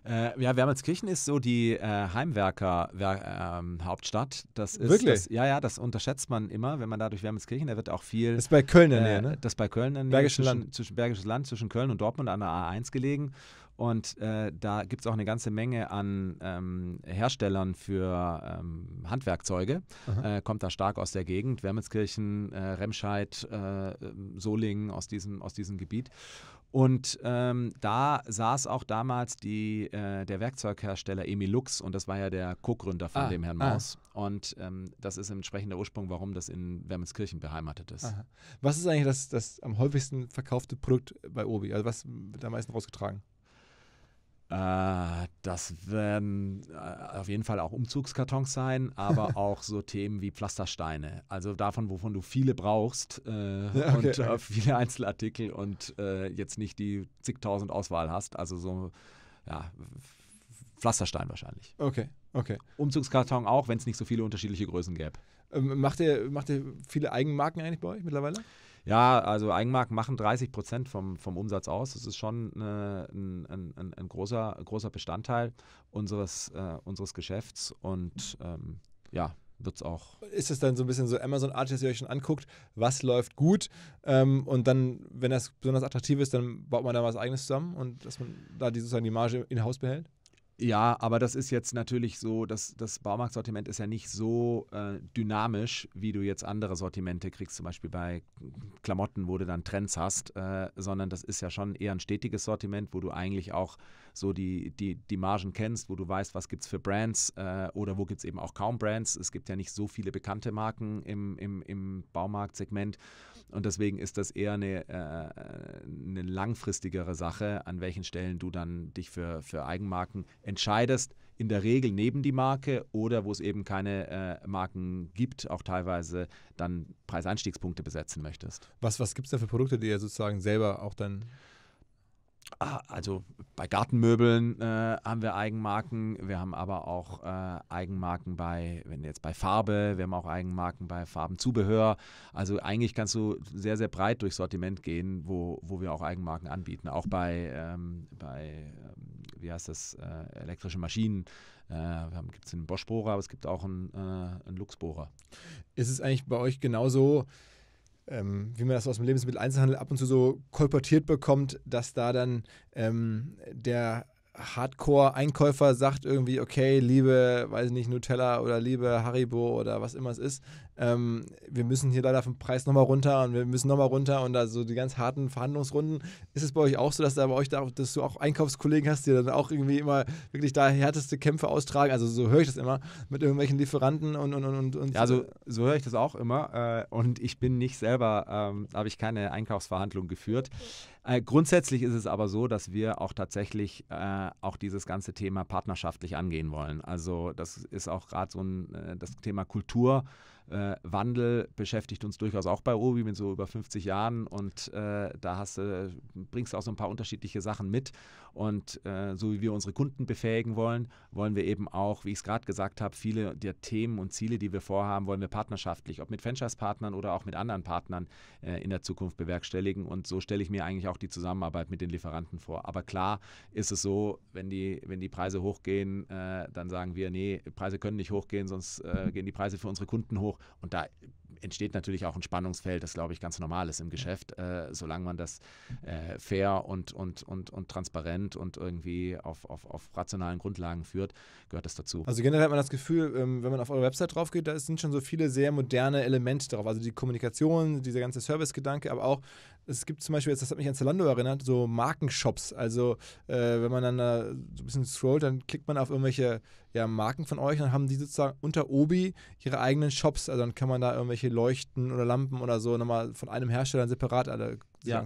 Äh, ja, Wermelskirchen ist so die äh, Heimwerker-Hauptstadt. Ähm, das Wirklich? Das, ja, ja, das unterschätzt man immer, wenn man da durch Wermelskirchen, da wird auch viel. Das ist bei Köln in der äh, Nähe, ne? Das ist bei Köln in der Nähe, zwischen, Land. Zwischen, Bergisches Land, zwischen Köln und Dortmund an der A1 gelegen. Und äh, da gibt es auch eine ganze Menge an ähm, Herstellern für ähm, Handwerkzeuge. Äh, kommt da stark aus der Gegend. Wermelskirchen, äh, Remscheid, äh, Solingen, aus diesem, aus diesem Gebiet. Und ähm, da saß auch damals die, äh, der Werkzeughersteller Lux und das war ja der Co-Gründer von ah, dem Herrn ah. Maus. Ah. Und ähm, das ist entsprechend der Ursprung, warum das in Wermelskirchen beheimatet ist. Aha. Was ist eigentlich das, das am häufigsten verkaufte Produkt bei Obi? Also was wird am meisten rausgetragen? Äh, das werden äh, auf jeden Fall auch Umzugskartons sein, aber auch so Themen wie Pflastersteine. Also davon, wovon du viele brauchst äh, okay, und äh, okay. viele Einzelartikel und äh, jetzt nicht die zigtausend Auswahl hast. Also so, ja, Pflasterstein wahrscheinlich. Okay, okay. Umzugskarton auch, wenn es nicht so viele unterschiedliche Größen gäbe. Ähm, macht, ihr, macht ihr viele Eigenmarken eigentlich bei euch mittlerweile? Ja, also Eigenmarken machen 30 Prozent vom, vom Umsatz aus. Das ist schon äh, eine, ein, ein, ein, großer, großer Bestandteil unseres, äh, unseres Geschäfts und ähm, ja, wird es auch. Ist es dann so ein bisschen so Amazon-artig, dass ihr euch schon anguckt, was läuft gut ähm, und dann, wenn das besonders attraktiv ist, dann baut man da was Eigenes zusammen und dass man da die, sozusagen die Marge in-house behält? Ja, aber das ist jetzt natürlich so, dass das Baumarktsortiment ist ja nicht so äh, dynamisch, wie du jetzt andere Sortimente kriegst, zum Beispiel bei Klamotten, wo du dann Trends hast, äh, sondern das ist ja schon eher ein stetiges Sortiment, wo du eigentlich auch so die, die, die Margen kennst, wo du weißt, was gibt es für Brands äh, oder wo gibt es eben auch kaum Brands. Es gibt ja nicht so viele bekannte Marken im, im, im Baumarktsegment. Und deswegen ist das eher eine, äh, eine langfristigere Sache, an welchen Stellen du dann dich für, für Eigenmarken entscheidest. In der Regel neben die Marke oder wo es eben keine äh, Marken gibt, auch teilweise dann Preiseinstiegspunkte besetzen möchtest. Was, was gibt es da für Produkte, die ihr sozusagen selber auch dann Ah, also bei Gartenmöbeln äh, haben wir Eigenmarken, wir haben aber auch äh, Eigenmarken bei, wenn jetzt bei Farbe, wir haben auch Eigenmarken bei Farbenzubehör. Also eigentlich kannst du sehr, sehr breit durchs Sortiment gehen, wo, wo wir auch Eigenmarken anbieten. Auch bei, ähm, bei ähm, wie heißt das, äh, elektrische Maschinen. Äh, gibt es einen Bosch-Bohrer, aber es gibt auch einen, äh, einen Lux-Bohrer. Ist es eigentlich bei euch genauso? ähm, wie man das aus dem Lebensmitteleinzelhandel ab und zu so kolportiert bekommt, dass da dann ähm, der Hardcore-Einkäufer sagt irgendwie, okay, liebe, weiß nicht, Nutella oder liebe Haribo oder was immer es ist, ähm, wir müssen hier leider vom Preis nochmal runter und wir müssen nochmal runter und also die ganz harten Verhandlungsrunden. Ist es bei euch auch so, dass da bei euch da, dass du auch Einkaufskollegen hast, die dann auch irgendwie immer wirklich da härteste Kämpfe austragen? Also so höre ich das immer mit irgendwelchen Lieferanten und und und und. Ja, also so höre ich das auch immer äh, und ich bin nicht selber, ähm, habe ich keine Einkaufsverhandlung geführt. Äh, grundsätzlich ist es aber so, dass wir auch tatsächlich äh, auch dieses ganze Thema partnerschaftlich angehen wollen. Also das ist auch gerade so ein äh, das Thema Kultur äh, Wandel beschäftigt uns durchaus auch bei Obi mit so über 50 Jahren und äh, da hast, äh, bringst du auch so ein paar unterschiedliche Sachen mit. Und äh, so wie wir unsere Kunden befähigen wollen, wollen wir eben auch, wie ich es gerade gesagt habe, viele der Themen und Ziele, die wir vorhaben, wollen wir partnerschaftlich, ob mit Franchise-Partnern oder auch mit anderen Partnern äh, in der Zukunft bewerkstelligen. Und so stelle ich mir eigentlich auch die Zusammenarbeit mit den Lieferanten vor. Aber klar ist es so, wenn die, wenn die Preise hochgehen, äh, dann sagen wir, nee, Preise können nicht hochgehen, sonst gehen die Preise für unsere Kunden hoch hoch. Und da entsteht natürlich auch ein Spannungsfeld, das glaube ich ganz normal ist im Geschäft, äh, solange man das äh, fair und, und, und, und transparent und irgendwie auf, auf, auf rationalen Grundlagen führt, gehört das dazu. Also generell hat man das Gefühl, ähm, wenn man auf eure Website drauf geht, da sind schon so viele sehr moderne Elemente drauf. Also die Kommunikation, dieser ganze Servicegedanke, aber auch es gibt zum Beispiel jetzt, das hat mich an Zalando erinnert, so Markenshops. Also äh, wenn man dann da so ein bisschen scrollt, dann klickt man auf irgendwelche ja, Marken von euch und dann haben die sozusagen unter Obi ihre eigenen Shops. Also dann kann man da irgendwelche Leuchten oder Lampen oder so nochmal von einem Hersteller separat alle ja.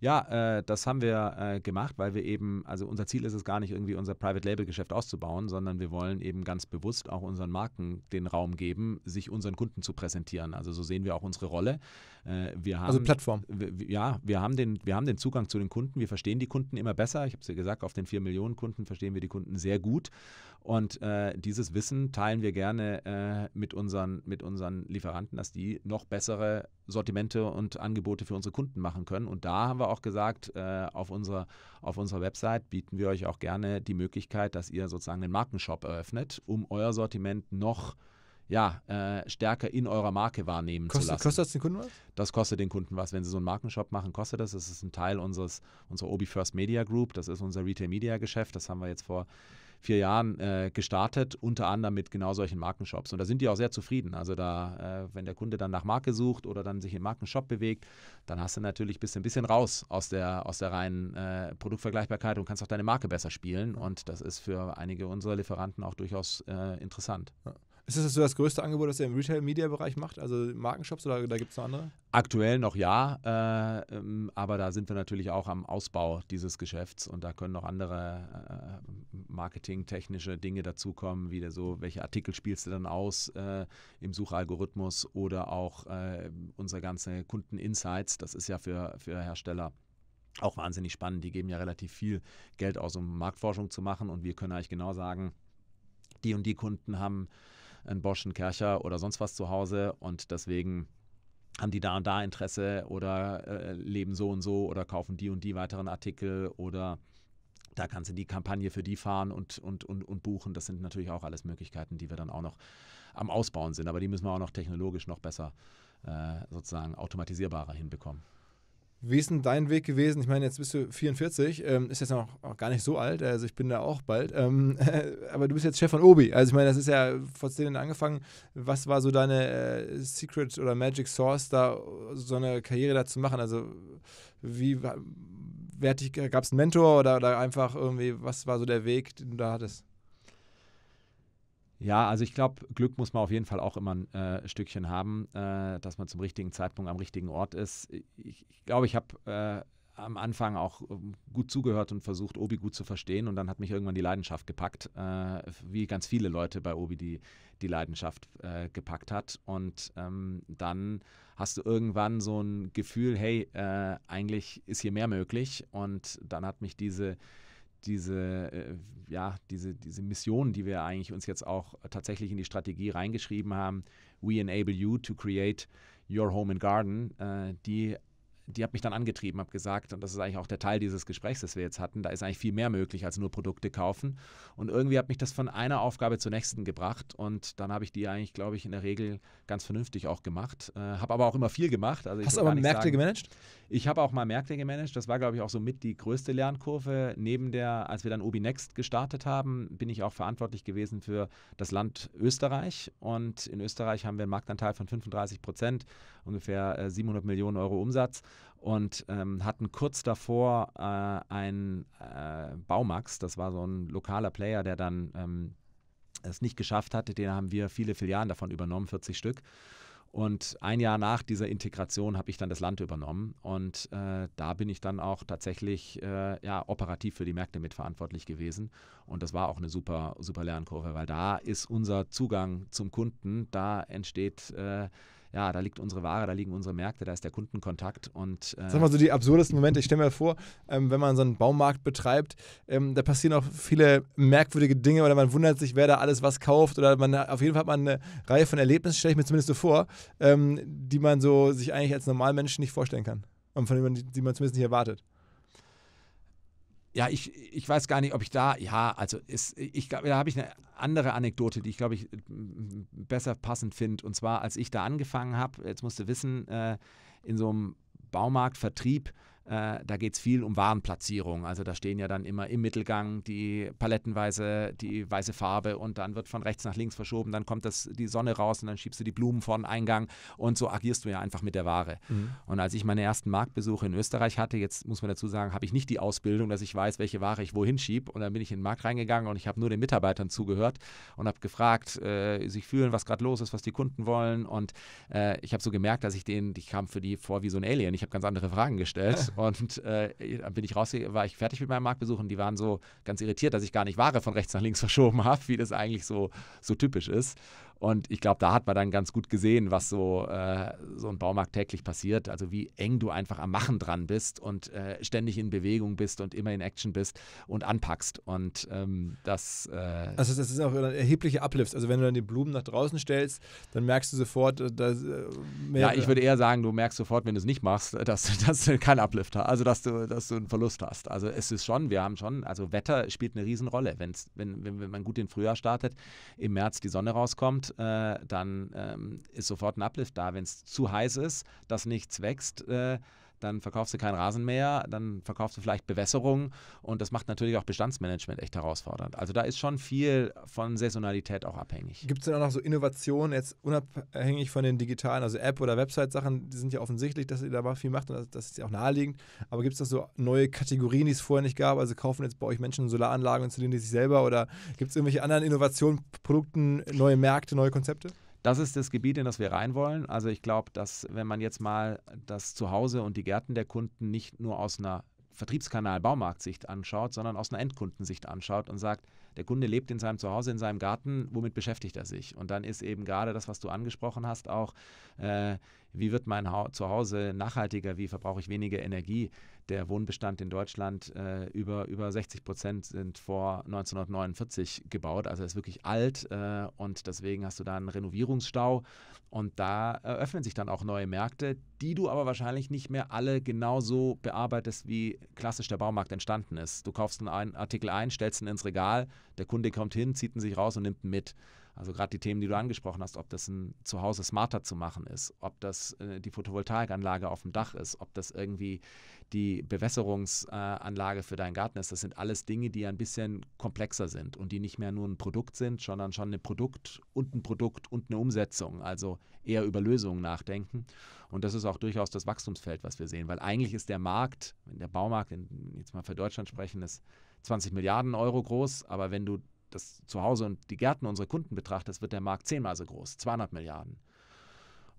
Ja, äh, das haben wir äh, gemacht, weil wir eben, also unser Ziel ist es gar nicht irgendwie unser Private Label Geschäft auszubauen, sondern wir wollen eben ganz bewusst auch unseren Marken den Raum geben, sich unseren Kunden zu präsentieren. Also so sehen wir auch unsere Rolle. Äh, wir haben, also Plattform. ja, wir haben, den, wir haben den Zugang zu den Kunden, wir verstehen die Kunden immer besser. Ich habe es ja gesagt, auf den vier Millionen Kunden verstehen wir die Kunden sehr gut und äh, dieses Wissen teilen wir gerne äh, mit, unseren, mit unseren Lieferanten, dass die noch bessere Sortimente und Angebote für unsere Kunden machen können. Und da haben wir auch gesagt, äh, auf, unserer, auf unserer Website bieten wir euch auch gerne die Möglichkeit, dass ihr sozusagen einen Markenshop eröffnet, um euer Sortiment noch ja, äh, stärker in eurer Marke wahrnehmen kostet, zu lassen. Kostet das den Kunden was? Das kostet den Kunden was. Wenn sie so einen Markenshop machen, kostet das. Das ist ein Teil unseres, unserer Obi First Media Group. Das ist unser Retail Media Geschäft. Das haben wir jetzt vor vier Jahren äh, gestartet, unter anderem mit genau solchen Markenshops. Und da sind die auch sehr zufrieden. Also da, äh, wenn der Kunde dann nach Marke sucht oder dann sich im Markenshop bewegt, dann hast du natürlich bist ein bisschen raus aus der, aus der reinen äh, Produktvergleichbarkeit und kannst auch deine Marke besser spielen. Und das ist für einige unserer Lieferanten auch durchaus äh, interessant. Ja. Ist das so das größte Angebot, das ihr im Retail-Media-Bereich macht? Also Markenshops oder da gibt es noch andere? Aktuell noch ja, äh, ähm, aber da sind wir natürlich auch am Ausbau dieses Geschäfts und da können noch andere äh, marketingtechnische Dinge dazukommen, wie der so, welche Artikel spielst du dann aus äh, im Suchalgorithmus oder auch äh, unsere ganzen Kunden-Insights. Das ist ja für, für Hersteller auch wahnsinnig spannend. Die geben ja relativ viel Geld aus, um Marktforschung zu machen und wir können eigentlich genau sagen, die und die Kunden haben einen Bosch, einen Kercher oder sonst was zu Hause und deswegen haben die da und da Interesse oder äh, leben so und so oder kaufen die und die weiteren Artikel oder da kannst du die Kampagne für die fahren und, und, und, und buchen. Das sind natürlich auch alles Möglichkeiten, die wir dann auch noch am Ausbauen sind. Aber die müssen wir auch noch technologisch noch besser äh, sozusagen automatisierbarer hinbekommen. Wie ist denn dein Weg gewesen? Ich meine, jetzt bist du 44, ähm, ist jetzt noch auch gar nicht so alt, also ich bin da auch bald. Ähm, äh, aber du bist jetzt Chef von Obi. Also ich meine, das ist ja vor zehn Jahren angefangen. Was war so deine äh, Secret oder Magic Source, da so eine Karriere da zu machen? Also wie gab es einen Mentor oder, oder einfach irgendwie, was war so der Weg, den du da hattest? Ja, also ich glaube, Glück muss man auf jeden Fall auch immer ein äh, Stückchen haben, äh, dass man zum richtigen Zeitpunkt am richtigen Ort ist. Ich glaube, ich, glaub, ich habe äh, am Anfang auch ähm, gut zugehört und versucht, Obi gut zu verstehen und dann hat mich irgendwann die Leidenschaft gepackt, äh, wie ganz viele Leute bei Obi die, die Leidenschaft äh, gepackt hat. Und ähm, dann hast du irgendwann so ein Gefühl, hey, äh, eigentlich ist hier mehr möglich und dann hat mich diese diese, äh, ja, diese, diese Mission, die wir eigentlich uns jetzt auch tatsächlich in die Strategie reingeschrieben haben, We Enable You to Create Your Home and Garden, äh, die die hat mich dann angetrieben, habe gesagt, und das ist eigentlich auch der Teil dieses Gesprächs, das wir jetzt hatten, da ist eigentlich viel mehr möglich als nur Produkte kaufen. Und irgendwie hat mich das von einer Aufgabe zur nächsten gebracht und dann habe ich die eigentlich, glaube ich, in der Regel ganz vernünftig auch gemacht. Äh, habe aber auch immer viel gemacht. Also Hast du aber Märkte sagen, gemanagt? Ich habe auch mal Märkte gemanagt. Das war, glaube ich, auch so mit die größte Lernkurve. Neben der, als wir dann Obi Next gestartet haben, bin ich auch verantwortlich gewesen für das Land Österreich. Und in Österreich haben wir einen Marktanteil von 35 Prozent ungefähr 700 äh, Millionen Euro Umsatz und ähm, hatten kurz davor äh, einen äh, Baumax, das war so ein lokaler Player, der dann ähm, es nicht geschafft hatte, den haben wir viele Filialen davon übernommen, 40 Stück. Und ein Jahr nach dieser Integration habe ich dann das Land übernommen und äh, da bin ich dann auch tatsächlich äh, ja, operativ für die Märkte mitverantwortlich gewesen. Und das war auch eine super, super Lernkurve, weil da ist unser Zugang zum Kunden, da entsteht äh, ja, da liegt unsere Ware, da liegen unsere Märkte, da ist der Kundenkontakt und. Äh, Sag mal so die absurdesten Momente. Ich stelle mir vor, ähm, wenn man so einen Baumarkt betreibt, ähm, da passieren auch viele merkwürdige Dinge oder man wundert sich, wer da alles was kauft oder man auf jeden Fall hat man eine Reihe von Erlebnissen, stelle ich mir zumindest so vor, ähm, die man so sich eigentlich als Normalmensch nicht vorstellen kann und von denen man, die man zumindest nicht erwartet ja, ich, ich weiß gar nicht, ob ich da, ja, also ist, ich glaube, da habe ich eine andere Anekdote, die ich glaube ich besser passend finde. Und zwar, als ich da angefangen habe, jetzt musst du wissen, äh, in so einem Baumarktvertrieb, äh, da geht es viel um Warenplatzierung. Also da stehen ja dann immer im Mittelgang die palettenweise, die weiße Farbe und dann wird von rechts nach links verschoben, dann kommt das, die Sonne raus und dann schiebst du die Blumen vor den Eingang und so agierst du ja einfach mit der Ware. Mhm. Und als ich meine ersten Marktbesuche in Österreich hatte, jetzt muss man dazu sagen, habe ich nicht die Ausbildung, dass ich weiß, welche Ware ich wohin schiebe. Und dann bin ich in den Markt reingegangen und ich habe nur den Mitarbeitern zugehört und habe gefragt, äh, sich fühlen, was gerade los ist, was die Kunden wollen. Und äh, ich habe so gemerkt, dass ich denen, ich kam für die vor wie so ein Alien. Ich habe ganz andere Fragen gestellt Und äh, bin ich rausgegangen, war ich fertig mit meinem Marktbesuch und die waren so ganz irritiert, dass ich gar nicht Ware von rechts nach links verschoben habe, wie das eigentlich so, so typisch ist. Und ich glaube, da hat man dann ganz gut gesehen, was so, äh, so ein Baumarkt täglich passiert. Also wie eng du einfach am Machen dran bist und äh, ständig in Bewegung bist und immer in Action bist und anpackst. Und ähm, das. Äh also, das ist auch ein erheblicher Uplift. Also, wenn du dann die Blumen nach draußen stellst, dann merkst du sofort, äh, dass. Äh, ja, ich würde eher sagen, du merkst sofort, wenn du es nicht machst, dass, dass du keinen Uplift hast. Also, dass du, dass du einen Verlust hast. Also, es ist schon, wir haben schon, also Wetter spielt eine Riesenrolle. Wenn's, wenn, wenn, wenn man gut den Frühjahr startet, im März die Sonne rauskommt, äh, dann ähm, ist sofort ein Uplift da. Wenn es zu heiß ist, dass nichts wächst, äh, dann verkaufst du kein Rasen mehr, dann verkaufst du vielleicht Bewässerung und das macht natürlich auch Bestandsmanagement echt herausfordernd. Also da ist schon viel von Saisonalität auch abhängig. Gibt es denn auch noch so Innovationen, jetzt unabhängig von den digitalen, also App- oder Website-Sachen, die sind ja offensichtlich, dass ihr da viel macht und das ist ja auch naheliegend, aber gibt es da so neue Kategorien, die es vorher nicht gab? Also kaufen jetzt bei euch Menschen Solaranlagen und installieren die sich selber oder gibt es irgendwelche anderen Innovationen, Produkten, neue Märkte, neue Konzepte? Das ist das Gebiet, in das wir rein wollen. Also ich glaube, dass wenn man jetzt mal das Zuhause und die Gärten der Kunden nicht nur aus einer Vertriebskanal Baumarktsicht anschaut, sondern aus einer Endkundensicht anschaut und sagt, der Kunde lebt in seinem Zuhause, in seinem Garten, womit beschäftigt er sich? Und dann ist eben gerade das, was du angesprochen hast, auch, äh, wie wird mein ha Zuhause nachhaltiger, wie verbrauche ich weniger Energie? der Wohnbestand in Deutschland äh, über, über 60 Prozent sind vor 1949 gebaut. Also ist wirklich alt äh, und deswegen hast du da einen Renovierungsstau und da eröffnen sich dann auch neue Märkte, die du aber wahrscheinlich nicht mehr alle genauso bearbeitest, wie klassisch der Baumarkt entstanden ist. Du kaufst einen Artikel ein, stellst ihn ins Regal, der Kunde kommt hin, zieht ihn sich raus und nimmt ihn mit. Also gerade die Themen, die du angesprochen hast, ob das ein Zuhause smarter zu machen ist, ob das äh, die Photovoltaikanlage auf dem Dach ist, ob das irgendwie die Bewässerungsanlage äh, für deinen Garten ist, das sind alles Dinge, die ein bisschen komplexer sind und die nicht mehr nur ein Produkt sind, sondern schon ein Produkt und ein Produkt und eine Umsetzung. Also eher über Lösungen nachdenken. Und das ist auch durchaus das Wachstumsfeld, was wir sehen, weil eigentlich ist der Markt, der Baumarkt, in, jetzt mal für Deutschland sprechen, ist 20 Milliarden Euro groß, aber wenn du das Zuhause und die Gärten unserer Kunden betrachtest, wird der Markt zehnmal so groß, 200 Milliarden.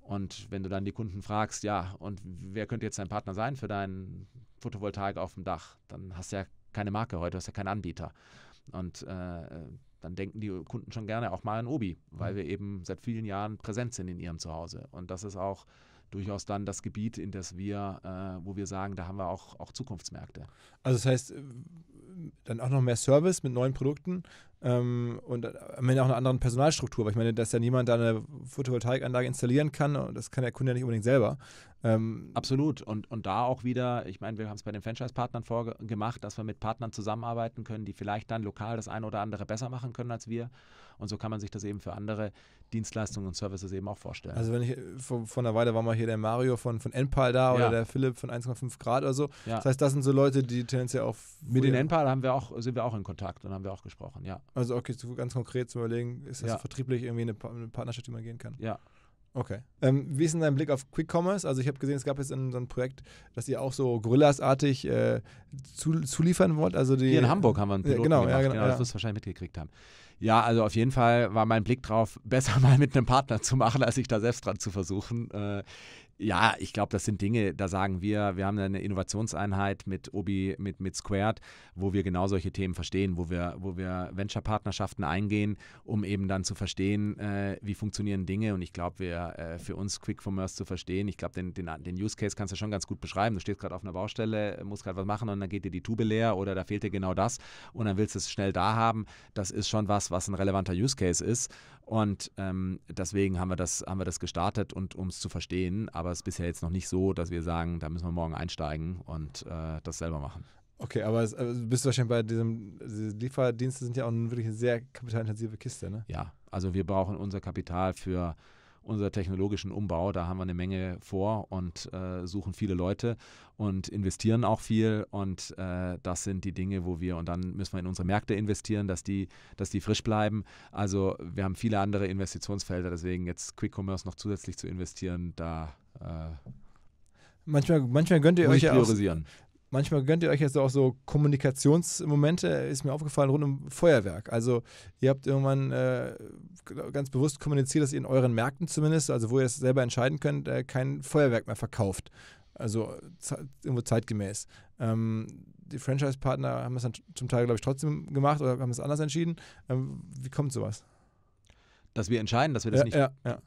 Und wenn du dann die Kunden fragst, ja, und wer könnte jetzt dein Partner sein für deinen Photovoltaik auf dem Dach, dann hast du ja keine Marke heute, hast ja keinen Anbieter. Und äh, dann denken die Kunden schon gerne auch mal an Obi, weil mhm. wir eben seit vielen Jahren präsent sind in ihrem Zuhause. Und das ist auch durchaus dann das Gebiet, in das wir, äh, wo wir sagen, da haben wir auch, auch Zukunftsmärkte. Also das heißt, äh, dann auch noch mehr Service mit neuen Produkten, ähm, und äh, am Ende auch einer anderen Personalstruktur, weil ich meine, dass ja niemand da eine Photovoltaikanlage installieren kann und äh, das kann der Kunde ja nicht unbedingt selber. Ähm Absolut und, und da auch wieder, ich meine, wir haben es bei den Franchise-Partnern gemacht, dass wir mit Partnern zusammenarbeiten können, die vielleicht dann lokal das eine oder andere besser machen können als wir und so kann man sich das eben für andere Dienstleistungen und Services eben auch vorstellen. Also wenn ich, äh, vor, vor einer Weile war mal hier der Mario von, von Enpal da oder ja. der Philipp von 1,5 Grad oder so, ja. das heißt, das sind so Leute, die tendenziell auch... Mit den Enpal haben wir auch, sind wir auch in Kontakt und haben wir auch gesprochen, ja. Also okay, so ganz konkret zu überlegen, ist das ja. vertrieblich irgendwie eine, eine, Partnerschaft, die man gehen kann? Ja. Okay. Ähm, wie ist denn dein Blick auf Quick Commerce? Also ich habe gesehen, es gab jetzt in, so ein Projekt, dass ihr auch so Gorillas-artig äh, zu, zuliefern wollt. Also die, Hier in Hamburg haben wir einen Piloten ja, genau, gemacht, ja, genau, genau, das wirst du wahrscheinlich mitgekriegt haben. Ja, also auf jeden Fall war mein Blick drauf, besser mal mit einem Partner zu machen, als sich da selbst dran zu versuchen. Äh, ja, ich glaube, das sind Dinge, da sagen wir, wir haben eine Innovationseinheit mit Obi, mit, mit Squared, wo wir genau solche Themen verstehen, wo wir, wo wir Venture-Partnerschaften eingehen, um eben dann zu verstehen, äh, wie funktionieren Dinge. Und ich glaube, wir äh, für uns Quick Commerce zu verstehen, ich glaube, den, den, den Use Case kannst du schon ganz gut beschreiben. Du stehst gerade auf einer Baustelle, musst gerade was machen und dann geht dir die Tube leer oder da fehlt dir genau das und dann willst du es schnell da haben. Das ist schon was, was ein relevanter Use Case ist. Und ähm, deswegen haben wir, das, haben wir das gestartet und um es zu verstehen, aber es ist bisher jetzt noch nicht so, dass wir sagen, da müssen wir morgen einsteigen und äh, das selber machen. Okay, aber es, also bist du wahrscheinlich bei diesem, diese Lieferdienste sind ja auch wirklich eine sehr kapitalintensive Kiste, ne? Ja, also wir brauchen unser Kapital für unser technologischen Umbau. Da haben wir eine Menge vor und äh, suchen viele Leute und investieren auch viel. Und äh, das sind die Dinge, wo wir, und dann müssen wir in unsere Märkte investieren, dass die, dass die frisch bleiben. Also wir haben viele andere Investitionsfelder, deswegen jetzt Quick Commerce noch zusätzlich zu investieren, da äh, Manchmal, manchmal gönnt ihr euch ja auch manchmal gönnt ihr euch jetzt auch so Kommunikationsmomente, ist mir aufgefallen, rund um Feuerwerk. Also ihr habt irgendwann äh, ganz bewusst kommuniziert, dass ihr in euren Märkten zumindest, also wo ihr es selber entscheiden könnt, äh, kein Feuerwerk mehr verkauft. Also irgendwo zeitgemäß. Ähm, die Franchise-Partner haben es dann zum Teil, glaube ich, trotzdem gemacht oder haben es anders entschieden. Ähm, wie kommt sowas? Dass wir entscheiden, dass wir das ja, nicht. Ja, ja.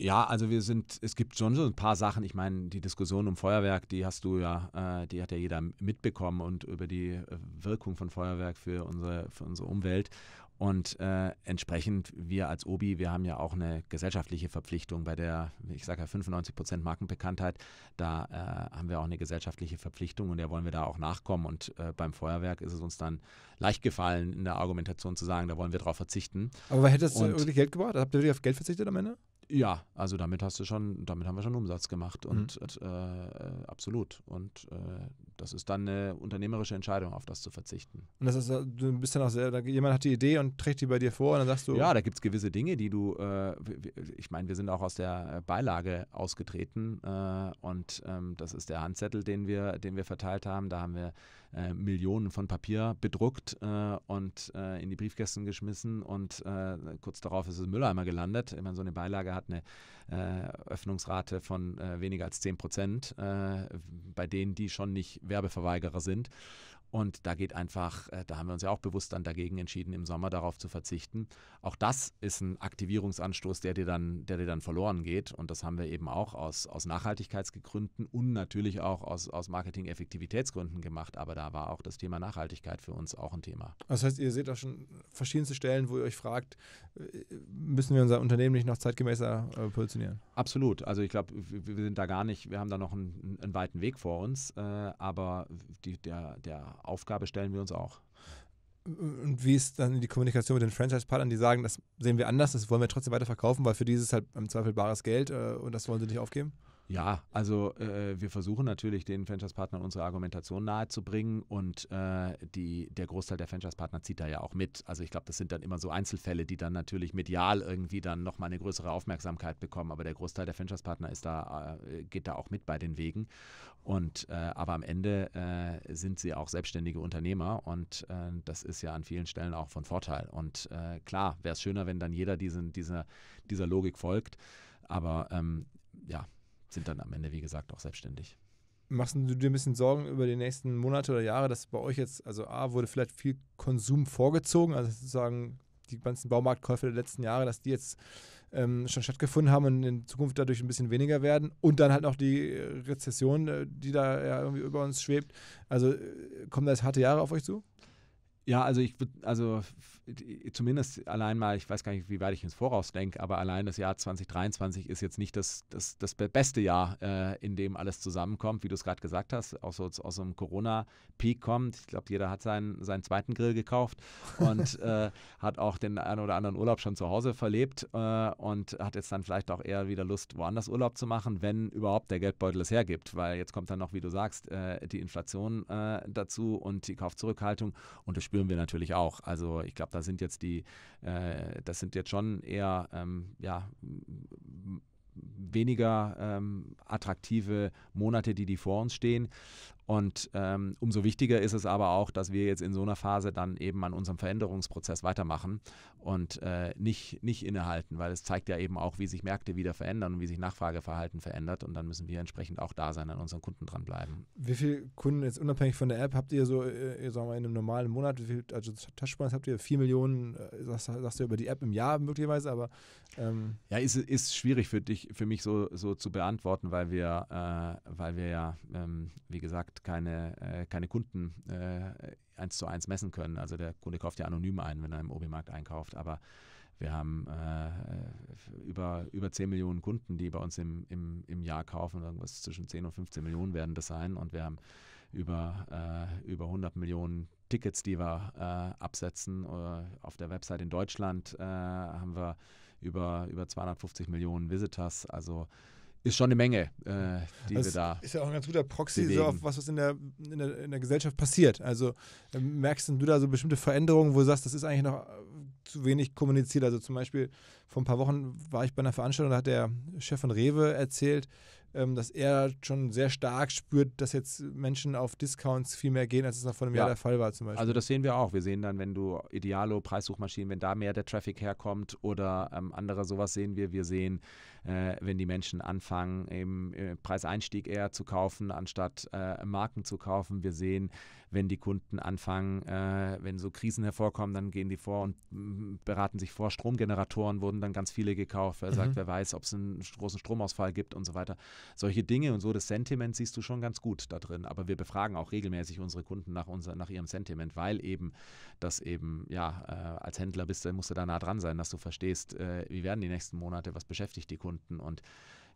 Ja, also wir sind, es gibt schon so ein paar Sachen. Ich meine, die Diskussion um Feuerwerk, die hast du ja, äh, die hat ja jeder mitbekommen und über die äh, Wirkung von Feuerwerk für unsere, für unsere Umwelt. Und äh, entsprechend, wir als Obi, wir haben ja auch eine gesellschaftliche Verpflichtung bei der, ich sage ja 95 Prozent Markenbekanntheit, da äh, haben wir auch eine gesellschaftliche Verpflichtung und der wollen wir da auch nachkommen. Und äh, beim Feuerwerk ist es uns dann leicht gefallen, in der Argumentation zu sagen, da wollen wir drauf verzichten. Aber hätte das und, wirklich Geld gebraucht? Habt ihr wirklich auf Geld verzichtet am Ende? Ja, also damit hast du schon, damit haben wir schon Umsatz gemacht und, mhm. Äh, äh, absolut. Und äh, das ist dann eine unternehmerische Entscheidung, auf das zu verzichten. Und das ist, äh, du bist dann auch sehr, jemand hat die Idee und trägt die bei dir vor und dann sagst du. Ja, da gibt es gewisse Dinge, die du, äh, ich meine, wir sind auch aus der äh, Beilage ausgetreten und ähm, das ist der Handzettel, den wir, den wir verteilt haben. Da haben wir äh, Millionen von Papier bedruckt äh, und äh, in die Briefkästen geschmissen und äh, kurz darauf ist es im Mülleimer gelandet. Ich meine, so eine Beilage hat, eine äh, Öffnungsrate von weniger als 10 Prozent, bei denen, die schon nicht Werbeverweigerer sind. Und da geht einfach, äh, da haben wir uns ja auch bewusst dann dagegen entschieden, im Sommer darauf zu verzichten. Auch das ist ein Aktivierungsanstoß, der dir dann, der dir dann verloren geht. Und das haben wir eben auch aus, aus Nachhaltigkeitsgründen und natürlich auch aus, aus Marketing-Effektivitätsgründen gemacht. Aber da war auch das Thema Nachhaltigkeit für uns auch ein Thema. Das heißt, ihr seht auch schon verschiedenste Stellen, wo ihr euch fragt, äh, müssen wir unser Unternehmen nicht noch zeitgemäßer äh, positionieren? Absolut. Also ich glaube, wir sind da gar nicht, wir haben da noch einen, einen weiten Weg vor uns. aber die, der, der Aufgabe stellen wir uns auch. Und wie ist dann die Kommunikation mit den Franchise-Partnern, die sagen, das sehen wir anders, das wollen wir trotzdem weiter verkaufen, weil für die ist es halt im Zweifel bares Geld äh, und das wollen sie nicht aufgeben? Ja, also äh, wir versuchen natürlich den Franchise-Partnern unsere Argumentation nahezubringen und äh, die, der Großteil der Franchise-Partner zieht da ja auch mit. Also ich glaube, das sind dann immer so Einzelfälle, die dann natürlich medial irgendwie dann nochmal eine größere Aufmerksamkeit bekommen, aber der Großteil der Franchise-Partner ist da, äh, geht da auch mit bei den Wegen. Und äh, aber am Ende äh, sind sie auch selbstständige Unternehmer und äh, das ist ja an vielen Stellen auch von Vorteil. Und klar, wäre es schöner, wenn dann jeder diesen, dieser, dieser Logik folgt, aber ähm, ja, sind dann am Ende, wie gesagt, auch selbstständig. Machst du dir ein bisschen Sorgen über die nächsten Monate oder Jahre, dass bei euch jetzt, also A, wurde vielleicht viel Konsum vorgezogen, also sozusagen die ganzen Baumarktkäufe der letzten Jahre, dass die jetzt ähm, schon stattgefunden haben und in Zukunft dadurch ein bisschen weniger werden. Und dann halt noch die äh, Rezession, äh, die da ja irgendwie über uns schwebt. Also äh, kommen da jetzt harte Jahre auf euch zu? Ja, also ich würde, also zumindest allein mal, ich weiß gar nicht, wie weit ich ins Voraus denke, aber allein das Jahr 2023 ist jetzt nicht das, das, das beste Jahr, äh, in dem alles zusammenkommt, wie du es gerade gesagt hast, aus, aus, aus einem Corona-Peak kommt. Ich glaube, jeder hat seinen, seinen zweiten Grill gekauft und äh, hat auch den einen oder anderen Urlaub schon zu Hause verlebt äh, und hat jetzt dann vielleicht auch eher wieder Lust, woanders Urlaub zu machen, wenn überhaupt der Geldbeutel es hergibt, weil jetzt kommt dann noch, wie du sagst, äh, die Inflation äh, dazu und die Kaufzurückhaltung und das spürt spüren wir natürlich auch. Also ich glaube, da sind jetzt die, äh, das sind jetzt schon eher, ähm, ja, weniger ähm, attraktive Monate, die die vor uns stehen. Und ähm, umso wichtiger ist es aber auch, dass wir jetzt in so einer Phase dann eben an unserem Veränderungsprozess weitermachen und äh, nicht, nicht innehalten, weil es zeigt ja eben auch, wie sich Märkte wieder verändern und wie sich Nachfrageverhalten verändert. Und dann müssen wir entsprechend auch da sein, an unseren Kunden dranbleiben. Wie viele Kunden jetzt unabhängig von der App habt ihr so, äh, sagen wir, in einem normalen Monat, wie viel also Touchpoints habt ihr? Vier Millionen, äh, sagst, sagst, du über die App im Jahr möglicherweise, aber. Ähm ja, ist, ist schwierig für dich, für mich so, so zu beantworten, weil wir, äh, weil wir ja, ähm, wie gesagt, keine, äh, keine Kunden äh, eins zu eins messen können. Also der Kunde kauft ja anonym ein, wenn er im OB-Markt einkauft, aber wir haben äh, über, über 10 Millionen Kunden, die bei uns im, im, im Jahr kaufen. Irgendwas zwischen 10 und 15 Millionen werden das sein. Und wir haben über, äh, über 100 Millionen Tickets, die wir äh, absetzen. Äh, auf der Website in Deutschland äh, haben wir über, über 250 Millionen Visitors. Also ist schon eine Menge, äh, die das wir also da. Ist ja auch ein ganz guter Proxy, so auf was, was in der, in der, in der Gesellschaft passiert. Also äh, merkst du da so bestimmte Veränderungen, wo du sagst, das ist eigentlich noch äh, zu wenig kommuniziert. Also zum Beispiel vor ein paar Wochen war ich bei einer Veranstaltung, da hat der Chef von Rewe erzählt, ähm, dass er schon sehr stark spürt, dass jetzt Menschen auf Discounts viel mehr gehen, als es noch vor einem ja. Jahr der Fall war zum Beispiel. Also das sehen wir auch. Wir sehen dann, wenn du Idealo, Preissuchmaschinen, wenn da mehr der Traffic herkommt oder ähm, andere sowas sehen wir. Wir sehen, äh, wenn die Menschen anfangen, eben äh, Preiseinstieg eher zu kaufen, anstatt äh, Marken zu kaufen. Wir sehen, wenn die Kunden anfangen, äh, wenn so Krisen hervorkommen, dann gehen die vor und mm, beraten sich vor. Stromgeneratoren wurden dann ganz viele gekauft. Wer mhm. sagt, wer weiß, ob es einen großen Stromausfall gibt und so weiter. Solche Dinge und so, das Sentiment siehst du schon ganz gut da drin. Aber wir befragen auch regelmäßig unsere Kunden nach, unser, nach ihrem Sentiment, weil eben das eben, ja, äh, als Händler bist, musst du da nah dran sein, dass du verstehst, äh, wie werden die nächsten Monate, was beschäftigt die Kunden und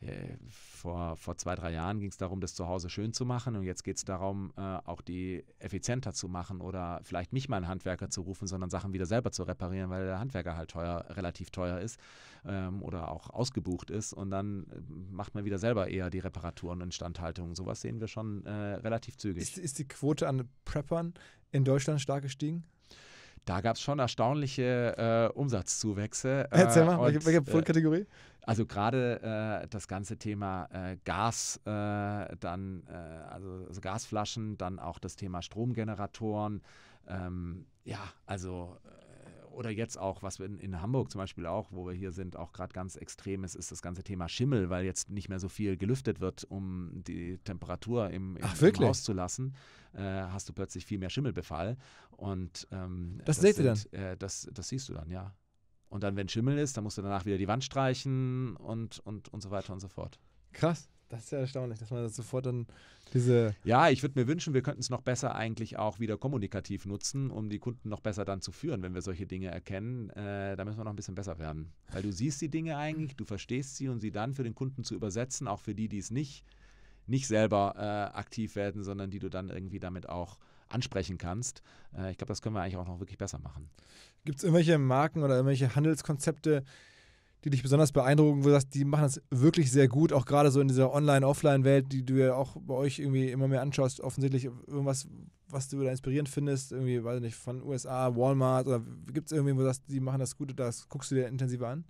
äh, vor, vor zwei, drei Jahren ging es darum, das zu Hause schön zu machen und jetzt geht es darum, äh, auch die effizienter zu machen oder vielleicht nicht mal einen Handwerker zu rufen, sondern Sachen wieder selber zu reparieren, weil der Handwerker halt teuer, relativ teuer ist ähm, oder auch ausgebucht ist und dann äh, macht man wieder selber eher die Reparaturen und Instandhaltungen. Sowas sehen wir schon äh, relativ zügig. Ist, ist die Quote an Preppern in Deutschland stark gestiegen? Da gab es schon erstaunliche äh, Umsatzzuwächse. Äh, Erzähl mal, und, welche Produktkategorie? Äh, also gerade äh, das ganze Thema äh, Gas, äh, dann äh, also, also, Gasflaschen, dann auch das Thema Stromgeneratoren. Ähm, ja, also äh, oder jetzt auch, was wir in, in, Hamburg zum Beispiel auch, wo wir hier sind, auch gerade ganz extrem ist, ist das ganze Thema Schimmel, weil jetzt nicht mehr so viel gelüftet wird, um die Temperatur im, im, Ach, im Haus zu lassen, äh, hast du plötzlich viel mehr Schimmelbefall. Und ähm, das, das, seht ihr dann? Äh, das, das siehst du dann, ja. Und dann, wenn Schimmel ist, dann musst du danach wieder die Wand streichen und, und, und so weiter und so fort. Krass. Das ist ja erstaunlich, dass man das sofort dann diese. Ja, ich würde mir wünschen, wir könnten es noch besser eigentlich auch wieder kommunikativ nutzen, um die Kunden noch besser dann zu führen, wenn wir solche Dinge erkennen. Äh, da müssen wir noch ein bisschen besser werden. Weil du siehst die Dinge eigentlich, du verstehst sie und sie dann für den Kunden zu übersetzen, auch für die, die es nicht, nicht selber äh, aktiv werden, sondern die du dann irgendwie damit auch ansprechen kannst. Äh, ich glaube, das können wir eigentlich auch noch wirklich besser machen. Gibt es irgendwelche Marken oder irgendwelche Handelskonzepte, die dich besonders beeindrucken, wo du sagst, die machen das wirklich sehr gut, auch gerade so in dieser Online-Offline-Welt, die du ja auch bei euch irgendwie immer mehr anschaust, offensichtlich irgendwas, was du da inspirierend findest, irgendwie, weiß ich nicht, von USA, Walmart oder gibt es irgendwie, wo du sagst, die machen das gut, das guckst du dir intensiver an?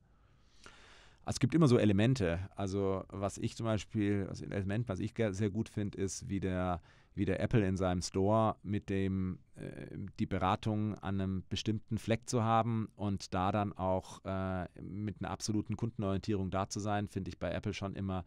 Es gibt immer so Elemente. Also, was ich zum Beispiel, also ein Element, was ich sehr gut finde, ist, wie der wie der Apple in seinem Store mit dem äh, die Beratung an einem bestimmten Fleck zu haben und da dann auch äh, mit einer absoluten Kundenorientierung da zu sein, finde ich bei Apple schon immer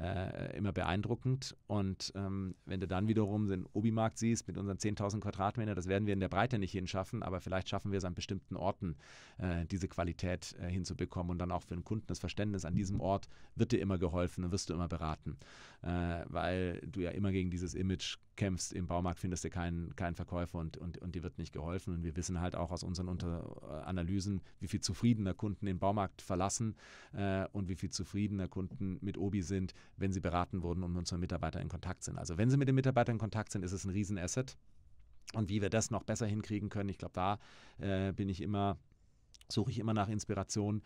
äh, immer beeindruckend. Und ähm, wenn du dann wiederum den Obi-Markt siehst mit unseren 10.000 Quadratmeter, das werden wir in der Breite nicht hinschaffen, aber vielleicht schaffen wir es an bestimmten Orten, äh, diese Qualität äh, hinzubekommen und dann auch für den Kunden das Verständnis, an diesem Ort wird dir immer geholfen und wirst du immer beraten äh, weil du ja immer gegen dieses Image kämpfst. Im Baumarkt findest du keinen, keinen Verkäufer und, und, und dir wird nicht geholfen. Und wir wissen halt auch aus unseren Unter äh, Analysen, wie viel zufriedener Kunden den Baumarkt verlassen äh, und wie viel zufriedener Kunden mit Obi sind, wenn sie beraten wurden und mit unseren Mitarbeitern in Kontakt sind. Also wenn sie mit den Mitarbeitern in Kontakt sind, ist es ein Riesenasset. Und wie wir das noch besser hinkriegen können, ich glaube, da äh, bin ich immer suche ich immer nach Inspiration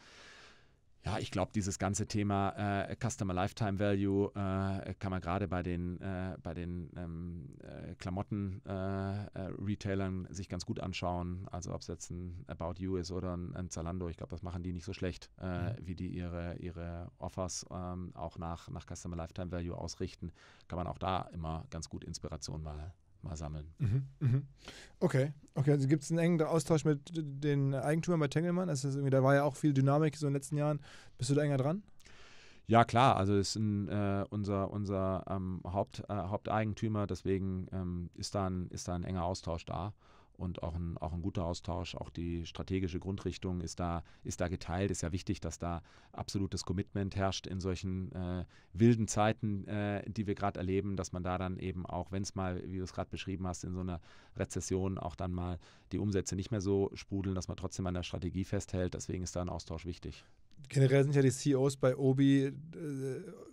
ja, ich glaube, dieses ganze Thema äh, Customer Lifetime Value äh, kann man gerade bei den, äh, bei den ähm, äh, Klamotten-Retailern äh, äh, sich ganz gut anschauen. Also ob es jetzt ein About You ist oder ein, ein Zalando, ich glaube, das machen die nicht so schlecht, mhm. wie die ihre, ihre Offers ähm, auch nach, nach Customer Lifetime Value ausrichten. Kann man auch da immer ganz gut Inspiration mal mal sammeln. Mhm, mhm. Okay, okay. Also gibt es einen engen Austausch mit den Eigentümern bei Tengelmann? Also da war ja auch viel Dynamik so in den letzten Jahren. Bist du da enger dran? Ja, klar. Also ist ein, äh, unser, unser ähm, Haupt, äh, Haupteigentümer, deswegen ähm, ist, da ein, ist da ein enger Austausch da und auch ein, auch ein guter Austausch. Auch die strategische Grundrichtung ist da, ist da geteilt. Ist ja wichtig, dass da absolutes Commitment herrscht in solchen äh, wilden Zeiten, äh, die wir gerade erleben, dass man da dann eben auch, wenn es mal, wie du es gerade beschrieben hast, in so einer Rezession auch dann mal die Umsätze nicht mehr so sprudeln, dass man trotzdem an der Strategie festhält. Deswegen ist da ein Austausch wichtig generell sind ja die CEOs bei Obi äh,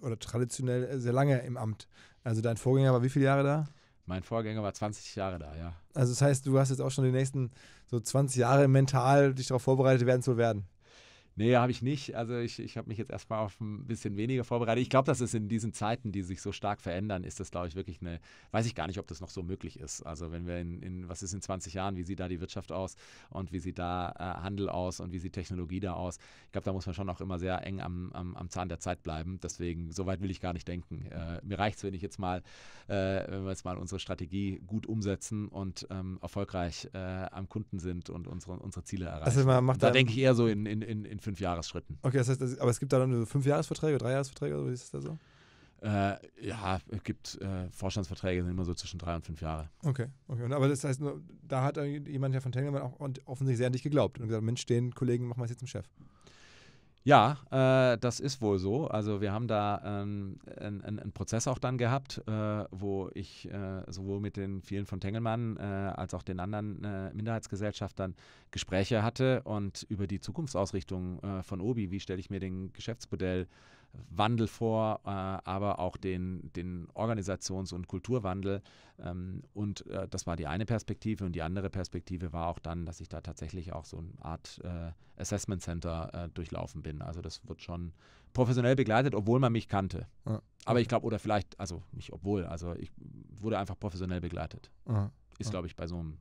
oder traditionell sehr lange im Amt. Also dein Vorgänger war wie viele Jahre da? Mein Vorgänger war 20 Jahre da, ja. Also das heißt, du hast jetzt auch schon die nächsten so 20 Jahre mental dich darauf vorbereitet, werden zu werden. Nee, habe ich nicht. Also ich, ich habe mich jetzt erstmal auf ein bisschen weniger vorbereitet. Ich glaube, dass es in diesen Zeiten, die sich so stark verändern, ist das, glaube ich, wirklich eine, weiß ich gar nicht, ob das noch so möglich ist. Also wenn wir in, in was ist in 20 Jahren, wie sieht da die Wirtschaft aus und wie sieht da äh, Handel aus und wie sieht Technologie da aus? Ich glaube, da muss man schon auch immer sehr eng am, am, am, Zahn der Zeit bleiben. Deswegen, so weit will ich gar nicht denken. Äh, mir reicht es, wenn ich jetzt mal, äh, wenn wir jetzt mal unsere Strategie gut umsetzen und ähm, erfolgreich äh, am Kunden sind und unsere, unsere Ziele erreichen. Also man macht da denke ich eher so in, in, in fünf Jahresschritten. Okay, das heißt, aber es gibt da dann so fünf Jahresverträge, drei Jahresverträge, oder wie ist das da so? Äh, ja, es gibt äh, Vorstandsverträge, sind immer so zwischen drei und fünf Jahre. Okay, okay. Und, aber das heißt, da hat jemand ja von Tengelmann auch offensichtlich sehr an dich geglaubt und gesagt, Mensch, den Kollegen machen wir es jetzt zum Chef. Ja, äh, das ist wohl so. Also wir haben da ähm, einen, einen Prozess auch dann gehabt, äh, wo ich äh, sowohl mit den vielen von Tengelmann äh, als auch den anderen äh, Minderheitsgesellschaftern Gespräche hatte und über die Zukunftsausrichtung äh, von Obi, wie stelle ich mir den Geschäftsmodell Wandel vor, äh, aber auch den, den Organisations- und Kulturwandel. Ähm, und äh, das war die eine Perspektive. Und die andere Perspektive war auch dann, dass ich da tatsächlich auch so eine Art äh, Assessment Center äh, durchlaufen bin. Also das wird schon professionell begleitet, obwohl man mich kannte. Ja. Aber ich glaube, oder vielleicht, also nicht obwohl, also ich wurde einfach professionell begleitet. Ja. Ist, glaube ich, bei so einem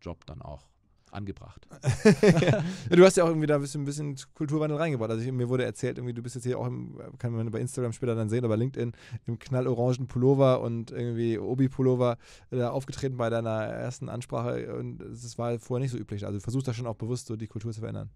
Job dann auch angebracht. du hast ja auch irgendwie da ein bisschen, ein bisschen Kulturwandel reingebracht. Also ich, mir wurde erzählt, irgendwie, du bist jetzt hier auch, im, kann man bei Instagram später dann sehen, aber LinkedIn, im knallorangen Pullover und irgendwie Obi-Pullover äh, da aufgetreten bei deiner ersten Ansprache. Und es war vorher nicht so üblich. Also du versuchst da schon auch bewusst so die Kultur zu verändern.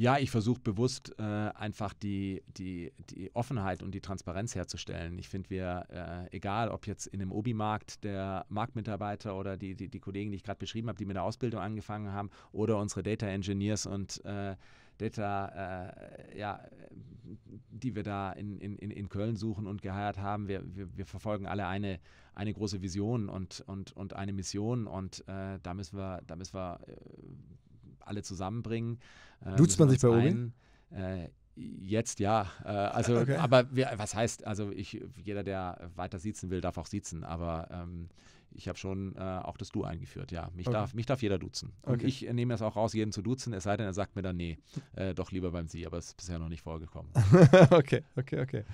Ja, ich versuche bewusst äh, einfach die, die, die Offenheit und die Transparenz herzustellen. Ich finde, wir, äh, egal ob jetzt in dem Obi-Markt der Marktmitarbeiter oder die, die, die Kollegen, die ich gerade beschrieben habe, die mit der Ausbildung angefangen haben, oder unsere Data Engineers und äh, Data, äh, ja, die wir da in, in, in Köln suchen und geheiert haben. Wir, wir, wir, verfolgen alle eine, eine große Vision und, und, und eine Mission und äh, da müssen wir, da müssen wir äh, alle zusammenbringen. Äh, Duzt man sich bei Obi? Äh, jetzt ja. Äh, also, okay. aber wir, was heißt, also ich, jeder, der weiter sitzen will, darf auch sitzen, aber ähm, ich habe schon äh, auch das Du eingeführt. Ja, mich, okay. darf, mich darf jeder duzen. Und okay. ich äh, nehme es auch raus, jeden zu duzen, es sei denn, er sagt mir dann, nee, äh, doch lieber beim Sie, aber es ist bisher noch nicht vorgekommen. okay, okay, okay.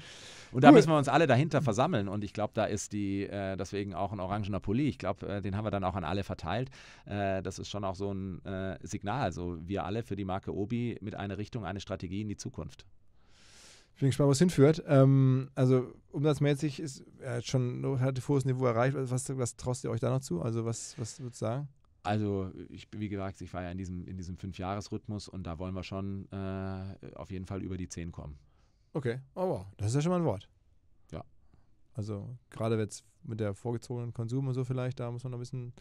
Und cool. da müssen wir uns alle dahinter versammeln und ich glaube, da ist die, äh, deswegen auch ein orangener Pulli, ich glaube, äh, den haben wir dann auch an alle verteilt. Äh, das ist schon auch so ein Signal, so also wir alle für die Marke Obi mit einer Richtung, eine Strategie in die Zukunft. Ich bin gespannt, wo es hinführt. Ähm, also umsatzmäßig ist er hat schon hat hohes Niveau erreicht. Was, was traust ihr euch da noch zu? Also was, was würdest du sagen? Also, ich, wie gesagt, ich war ja in diesem, in diesem Fünf-Jahres-Rhythmus und da wollen wir schon äh, auf jeden Fall über die Zehn kommen. Okay. Oh wow, das ist ja schon mal ein Wort. Ja. Also, gerade jetzt mit der vorgezogenen Konsum und so vielleicht, da muss man noch ein bisschen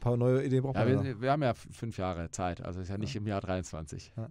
ein paar neue Ideen brauchen ja, man. Wir, wir haben ja fünf Jahre Zeit, also ist ja nicht ja. im Jahr 23. Ja,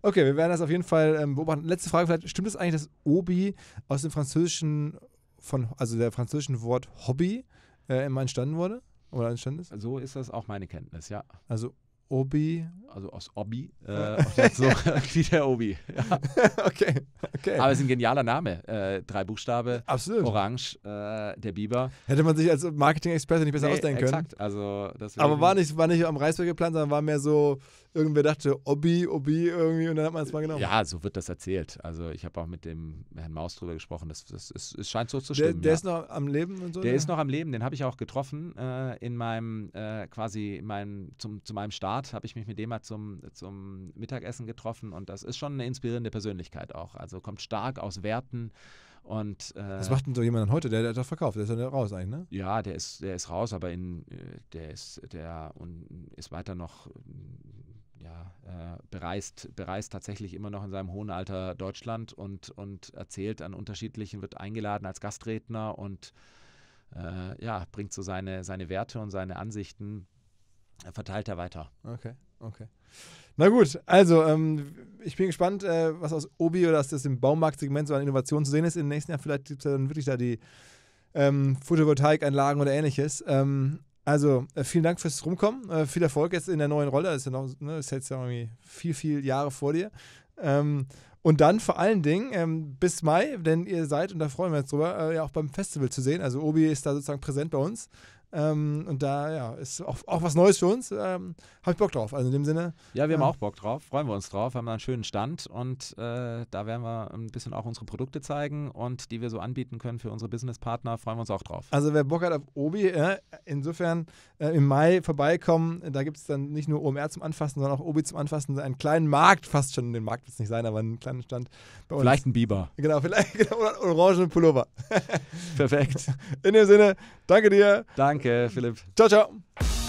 okay, wir werden das auf jeden Fall ähm, beobachten. Letzte Frage vielleicht, stimmt es eigentlich, dass Obi aus dem französischen, von, also der französischen Wort Hobby äh, immer entstanden wurde? Oder entstanden ist? So ist das auch meine Kenntnis, ja. Also Obi, also aus Obi, äh, so wie der Obi. Ja. Okay, okay. Aber es ist ein genialer Name. Äh, drei Buchstabe, Absolut. Orange, äh, der Biber. Hätte man sich als Marketing-Experte nicht besser nee, ausdenken exakt. können. Exakt. Also, Aber war nicht, war nicht am Reisberg geplant, sondern war mehr so irgendwer dachte, Obi, Obi irgendwie und dann hat man es mal genommen. Ja, so wird das erzählt. Also ich habe auch mit dem Herrn Maus drüber gesprochen. Das, das, das, es scheint so zu stimmen. Der, der ja. ist noch am Leben und so? Der oder? ist noch am Leben. Den habe ich auch getroffen äh, in meinem, äh, quasi in meinem, zum, zu meinem Start habe ich mich mit dem mal zum, zum Mittagessen getroffen und das ist schon eine inspirierende Persönlichkeit auch. Also kommt stark aus Werten. Und, äh, Was macht denn so jemand heute? Der, der hat doch verkauft, der ist ja raus eigentlich, ne? Ja, der ist, der ist raus, aber in, äh, der ist, der und ist weiter noch ja, äh, bereist, bereist tatsächlich immer noch in seinem hohen Alter Deutschland und, und erzählt an unterschiedlichen, wird eingeladen als Gastredner und äh, ja, bringt so seine, seine Werte und seine Ansichten, äh, verteilt er weiter. Okay, okay. Na gut, also ähm, ich bin gespannt, äh, was aus Obi oder aus dem Baumarktsegment so an Innovation zu sehen ist. Im nächsten Jahr vielleicht gibt es ja dann wirklich da die ähm, Photovoltaikanlagen oder ähnliches. Ähm, also, äh, vielen Dank fürs Rumkommen. Äh, viel Erfolg jetzt in der neuen Rolle. Das ist ja noch, ne, ist jetzt ja irgendwie viel, viel Jahre vor dir. Ähm, und dann vor allen Dingen ähm, bis Mai, denn ihr seid, und da freuen wir uns drüber, äh, ja auch beim Festival zu sehen. Also Obi ist da sozusagen präsent bei uns. Ähm, und da ja, ist auch, auch was Neues für uns. Ähm, Habe ich Bock drauf. Also in dem Sinne. Ja, wir haben ähm, auch Bock drauf. Freuen wir uns drauf. Haben einen schönen Stand und äh, da werden wir ein bisschen auch unsere Produkte zeigen und die wir so anbieten können für unsere Businesspartner. Freuen wir uns auch drauf. Also wer Bock hat auf Obi, äh, insofern äh, im Mai vorbeikommen. Da gibt es dann nicht nur OMR zum Anfassen, sondern auch Obi zum Anfassen. Einen kleinen Markt, fast schon. Den Markt wird es nicht sein, aber einen kleinen Stand. Bei uns. Vielleicht ein Biber. Genau, vielleicht genau, oder einen orangen Pullover. Perfekt. In dem Sinne, danke dir. Danke. Danke, Philipp. Ciao, ciao.